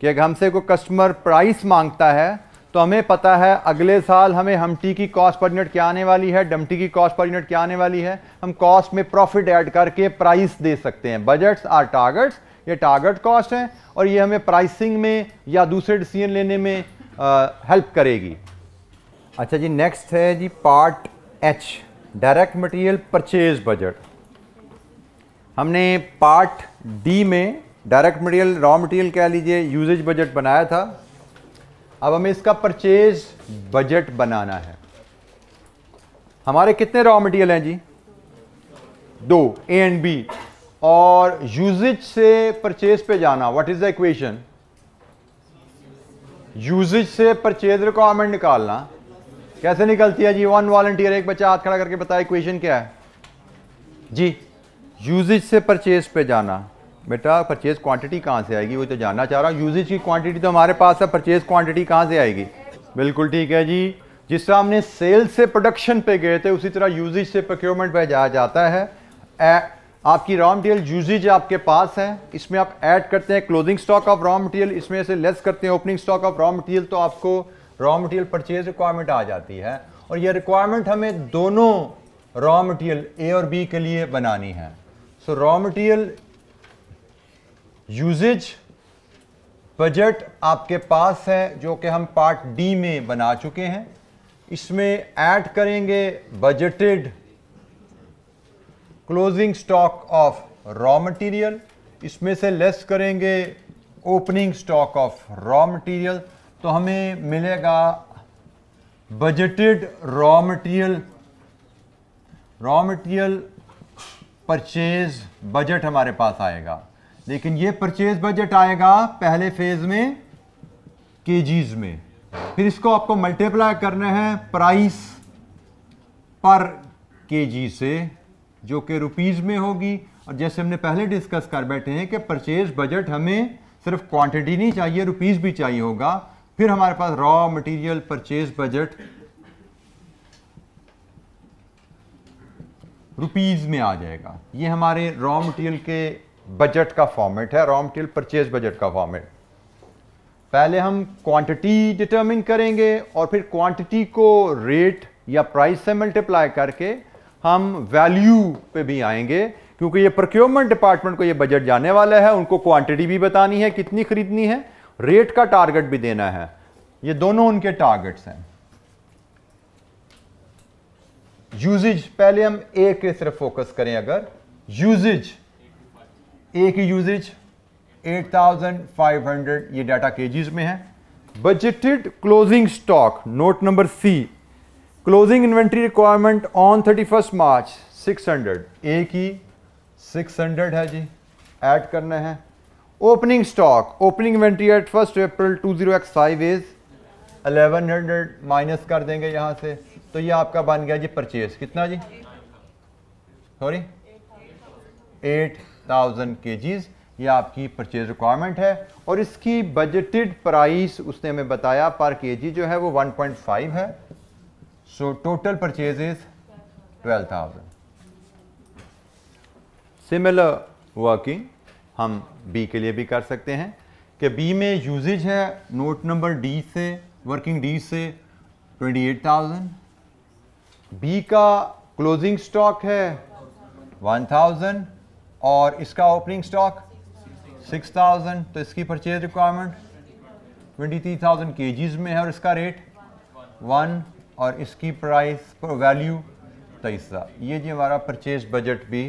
कि अगर हमसे कोई कस्टमर प्राइस मांगता है तो हमें पता है अगले साल हमें हमटी की कॉस्ट पर यूनिट क्या आने वाली है डमटी की कॉस्ट पर यूनिट क्या आने वाली है हम कॉस्ट में प्रॉफिट ऐड करके प्राइस दे सकते हैं बजट्स आर टारगेट्स ये टारगेट कॉस्ट हैं और ये हमें प्राइसिंग में या दूसरे डिसीजन लेने में हेल्प करेगी अच्छा जी नेक्स्ट है जी part H direct material purchase budget हमने पार्ट डी में डायरेक्ट मटेरियल रॉ मटेरियल कह लीजिए यूजेज बजट बनाया था अब हमें इसका परचेज बजट बनाना है हमारे कितने रॉ मटेरियल हैं जी दो ए एंड बी और यूजेज से परचेज पे जाना what is the equation usages से परचेज रिक्वायरमेंट निकालना कैसे निकलती है जी वन वॉलंटियर एक बच्चा हाथ खड़ा करके बताया इक्वेशन क्या है जी यूजेज से परचेज पे जाना बेटा परचेज क्वांटिटी कहाँ से आएगी वो तो जानना चाह रहा हूँ यूजेज की क्वांटिटी तो हमारे पास है परचेज क्वांटिटी कहाँ से आएगी बिल्कुल ठीक है जी जिस तरह हमने सेल से प्रोडक्शन पे गए थे उसी तरह यूजेज से प्रोक्योरमेंट पे जाया जाता है ए, आपकी रॉ मटेरियल यूजेज आपके पास है इसमें आप ऐड करते हैं closing stock of raw material इसमें से लेस करते हैं opening stock of raw material तो आपको रॉ मटेरियल परचेज रिक्वायरमेंट आ जाती है और यह रिक्वायरमेंट हमें दोनों रॉ मटेरियल ए और बी के लिए बनानी है So raw material usages budget आपके पास है जो कि हम पार्ट डी में बना चुके हैं इसमें ऐड करेंगे budgeted closing stock of raw material इसमें से लेस करेंगे opening stock of raw material तो हमें मिलेगा budgeted raw material raw material purchase budget हमारे पास आएगा लेकिन ये परचेज बजट आएगा पहले फेज में के में फिर इसको आपको मल्टीप्लाई करना है प्राइस पर के से जो कि रुपीज़ में होगी और जैसे हमने पहले डिस्कस कर बैठे हैं कि परचेज बजट हमें सिर्फ क्वांटिटी नहीं चाहिए रुपीज़ भी चाहिए होगा फिर हमारे पास raw material purchase budget rupees में आ जाएगा ये हमारे रॉ मटेरियल के बजट का फॉर्मेट है रॉ मटेरियल परचेज बजट का फॉर्मेट पहले हम क्वांटिटी डिटरमिन करेंगे और फिर क्वांटिटी को रेट या प्राइस से मल्टीप्लाई करके हम वैल्यू पे भी आएंगे क्योंकि ये प्रोक्योरमेंट डिपार्टमेंट को ये बजट जाने वाला है उनको क्वांटिटी भी बतानी है कितनी खरीदनी है रेट का टारगेट भी देना है ये दोनों उनके टारगेट्स हैं यूजेज पहले हम एक के सिर्फ फोकस करें अगर यूजेज ए की यूजेज 8,500 ये डाटा केजीज में है budgeted closing stock note number C closing inventory requirement on 31 March 600 A की 600 है जी ऐड करना है opening stock opening inventory at first April two zero X five as eleven hundred minus कर देंगे यहाँ से तो ये आपका बन गया जी परचेज कितना जी सॉरी एट थाउजेंड के ये आपकी परचेज रिक्वायरमेंट है और इसकी बजटेड प्राइस उसने हमें बताया पर के जी जो है वो 1.5 है so total purchase is twelve thousand similar working हम बी के लिए भी कर सकते हैं कि बी में यूजेज है नोट नंबर डी से वर्किंग डी से ट्वेंटी एट थाउजेंड बी का क्लोजिंग स्टॉक है 1000 और इसका ओपनिंग स्टॉक 6000 तो इसकी परचेज रिक्वायरमेंट 23,000 केजीज में है और इसका रेट वन और इसकी प्राइस पर वैल्यू तेईस ये जी हमारा परचेज बजट भी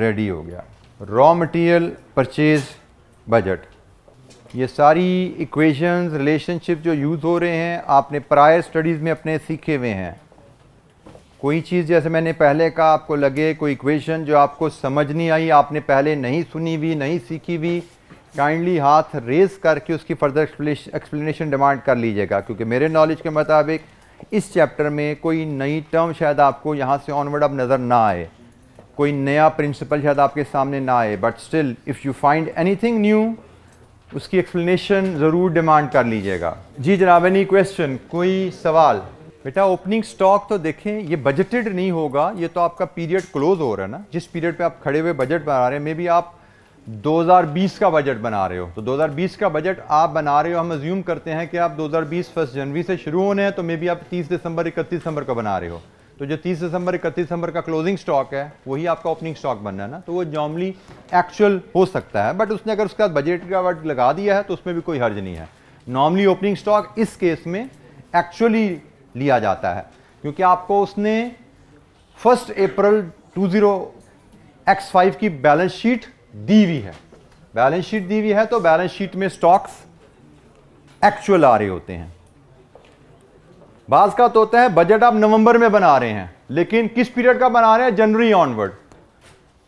रेडी हो गया रॉ मटेरियल परचेज बजट ये सारी इक्वेशंस रिलेशनशिप जो यूज़ हो रहे हैं आपने प्रायर स्टडीज़ में अपने सीखे हुए हैं कोई चीज़ जैसे मैंने पहले कहा आपको लगे कोई इक्वेशन जो आपको समझ नहीं आई आपने पहले नहीं सुनी हुई नहीं सीखी हुई काइंडली हाथ रेज करके उसकी फर्दर एक्सप्लेनेशन डिमांड कर लीजिएगा क्योंकि मेरे नॉलेज के मुताबिक इस चैप्टर में कोई नई टर्म शायद आपको यहाँ से ऑनवर्ड अब नज़र ना आए कोई नया प्रिंसिपल शायद आपके सामने ना आए but still if you find any new उसकी एक्सप्लेनेशन ज़रूर डिमांड कर लीजिएगा जी जनाब एनी क्वेश्चन कोई सवाल बेटा ओपनिंग स्टॉक तो देखें ये बजटेड नहीं होगा ये तो आपका पीरियड क्लोज हो रहा है ना जिस पीरियड पे आप खड़े हुए बजट बना रहे हैं मे बी आप 2020 का बजट बना रहे हो तो 2020 का बजट आप बना रहे हो हम अज्यूम करते हैं कि आप 2020 फर्स्ट जनवरी से शुरू होने हैं तो मे बी आप 30 दिसंबर इकतीस दिसंबर का बना रहे हो तो जो 30 दिसंबर इकतीस दिसंबर का क्लोजिंग स्टॉक है वही आपका ओपनिंग स्टॉक बनना है ना तो वो नॉर्मली एक्चुअल हो सकता है बट उसने अगर उसके बजट का वर्ड लगा दिया है तो उसमें भी कोई हर्ज नहीं है नॉर्मली ओपनिंग स्टॉक इस केस में एक्चुअली लिया जाता है क्योंकि आपको उसने first April two zero X five की बैलेंस शीट दी हुई है बैलेंस शीट दी हुई है तो बैलेंस शीट में स्टॉक्स एक्चुअल आ रहे होते हैं बाज का तो होता है बजट आप नवंबर में बना रहे हैं लेकिन किस पीरियड का बना रहे हैं जनवरी ऑनवर्ड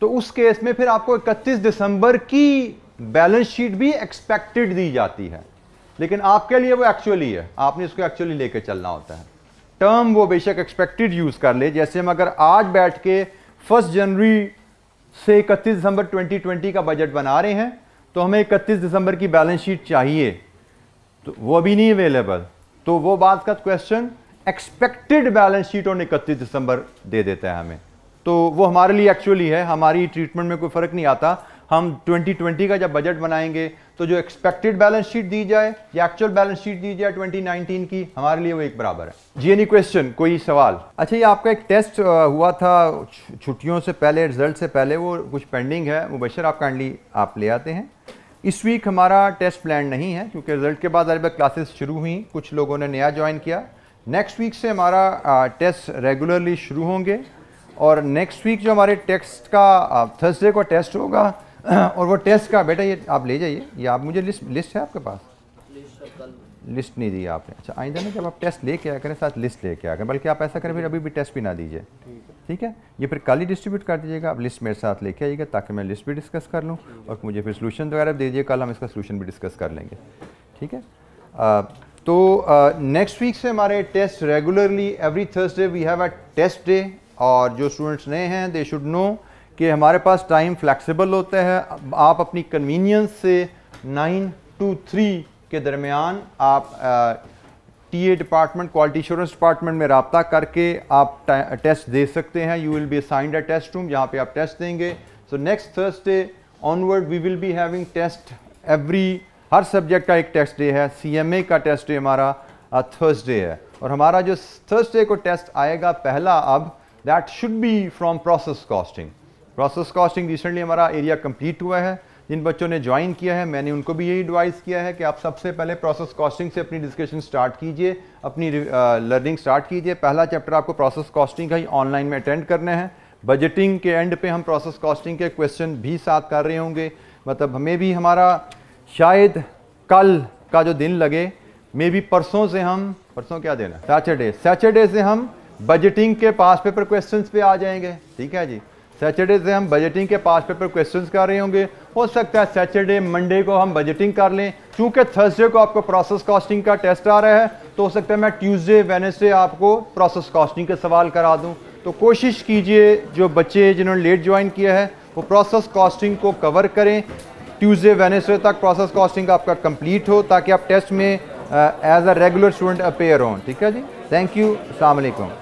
तो उस केस में फिर आपको 31 दिसंबर की बैलेंस शीट भी एक्सपेक्टेड दी जाती है लेकिन आपके लिए वो एक्चुअली है आपने इसको एक्चुअली लेकर चलना होता है टर्म वो बेशक एक्सपेक्टेड यूज कर ले जैसे हम अगर आज बैठ के फर्स्ट जनवरी से इकतीस दिसंबर 2020 का बजट बना रहे हैं तो हमें इकतीस दिसंबर की बैलेंस शीट चाहिए तो वो अभी नहीं अवेलेबल तो वो बात का question expected balance sheet on इकतीस दिसंबर दे देता है हमें तो वो हमारे लिए एक्चुअली है हमारी ट्रीटमेंट में कोई फ़र्क नहीं आता हम 2020 का जब बजट बनाएंगे तो जो एक्सपेक्टेड बैलेंस शीट दी जाए या एक्चुअल बैलेंस शीट दी जाए 2019 की हमारे लिए वो एक बराबर है जी एनी क्वेश्चन कोई सवाल अच्छा ये आपका एक टेस्ट हुआ था छुट्टियों से पहले रिजल्ट से पहले वो कुछ पेंडिंग है मुबशर आप काइंडली आप ले आते हैं इस वीक हमारा टेस्ट प्लान नहीं है क्योंकि रिजल्ट के बाद अरे क्लासेस शुरू हुई कुछ लोगों ने नया ज्वाइन किया नेक्स्ट वीक से हमारा टेस्ट रेगुलरली शुरू होंगे और नेक्स्ट वीक जो हमारे टेस्ट का थर्सडे को टेस्ट होगा <coughs> और वो टेस्ट का बेटा ये आप ले जाइए ये आप मुझे लिस्ट लिस्ट है आपके पास तो लिस्ट नहीं दी आपने अच्छा आइंदा ना जब आप टेस्ट लेके आया करें साथ लिस्ट लेके आया करें बल्कि आप ऐसा करें फिर अभी भी टेस्ट भी ना दीजिए ठीक है ये फिर कल ही डिस्ट्रीब्यूट कर दीजिएगा आप लिस्ट मेरे साथ लेके आइएगा ताकि मैं लिस्ट भी डिस्कस कर लूँ और मुझे फिर सोलूशन वगैरह दे दीजिए कल हम इसका सोलूशन भी डिस्कस कर लेंगे ठीक है तो नेक्स्ट वीक से हमारे test regularly every Thursday we have a test day और जो स्टूडेंट्स नए हैं दे शुड नो कि हमारे पास टाइम फ्लैक्सीबल होते हैं आप अपनी कन्वीनियंस से नाइन टू थ्री के दरमियान आप T A department quality insurance department में रबता करके आप टेस्ट दे सकते हैं you will be assigned a test room जहाँ पे आप टेस्ट देंगे so next Thursday onward we will be having test every हर सब्जेक्ट का एक टेस्ट डे है सी का टेस्ट डे हमारा थर्सडे uh, है और हमारा जो थर्सडे को टेस्ट आएगा पहला अब that should be from process costing process costing recently हमारा एरिया कंप्लीट हुआ है जिन बच्चों ने ज्वाइन किया है मैंने उनको भी यही एडवाइस किया है कि आप सबसे पहले प्रोसेस कॉस्टिंग से अपनी डिस्कशन स्टार्ट कीजिए अपनी लर्निंग uh, स्टार्ट कीजिए पहला चैप्टर आपको प्रोसेस कॉस्टिंग का ही ऑनलाइन में अटेंड करना है बजटिंग के एंड पे हम प्रोसेस कॉस्टिंग के क्वेश्चन भी साथ कर रहे होंगे मतलब हमें भी हमारा शायद कल का जो दिन लगे मे भी परसों से हम परसों क्या देना सैटरडे सैटरडे से हम बजटिंग के पास पेपर क्वेश्चंस पे आ जाएंगे ठीक है जी सैटरडे से हम बजटिंग के पास पेपर क्वेश्चंस कर रहे होंगे हो सकता है सैटरडे मंडे को हम बजटिंग कर लें क्योंकि थर्सडे को आपको प्रोसेस कॉस्टिंग का टेस्ट आ रहा है तो हो सकता है मैं ट्यूसडे वेनेसडे आपको प्रोसेस कॉस्टिंग के सवाल करा दूँ तो कोशिश कीजिए जो बच्चे जिन्होंने लेट ज्वाइन किया है वो प्रोसेस कॉस्टिंग को कवर करें ट्यूसडे वेनेसडे तक प्रोसेस कॉस्टिंग आपका कंप्लीट हो ताकि आप टेस्ट में as a regular student appear हों ठीक है जी थैंक यू अलैक्म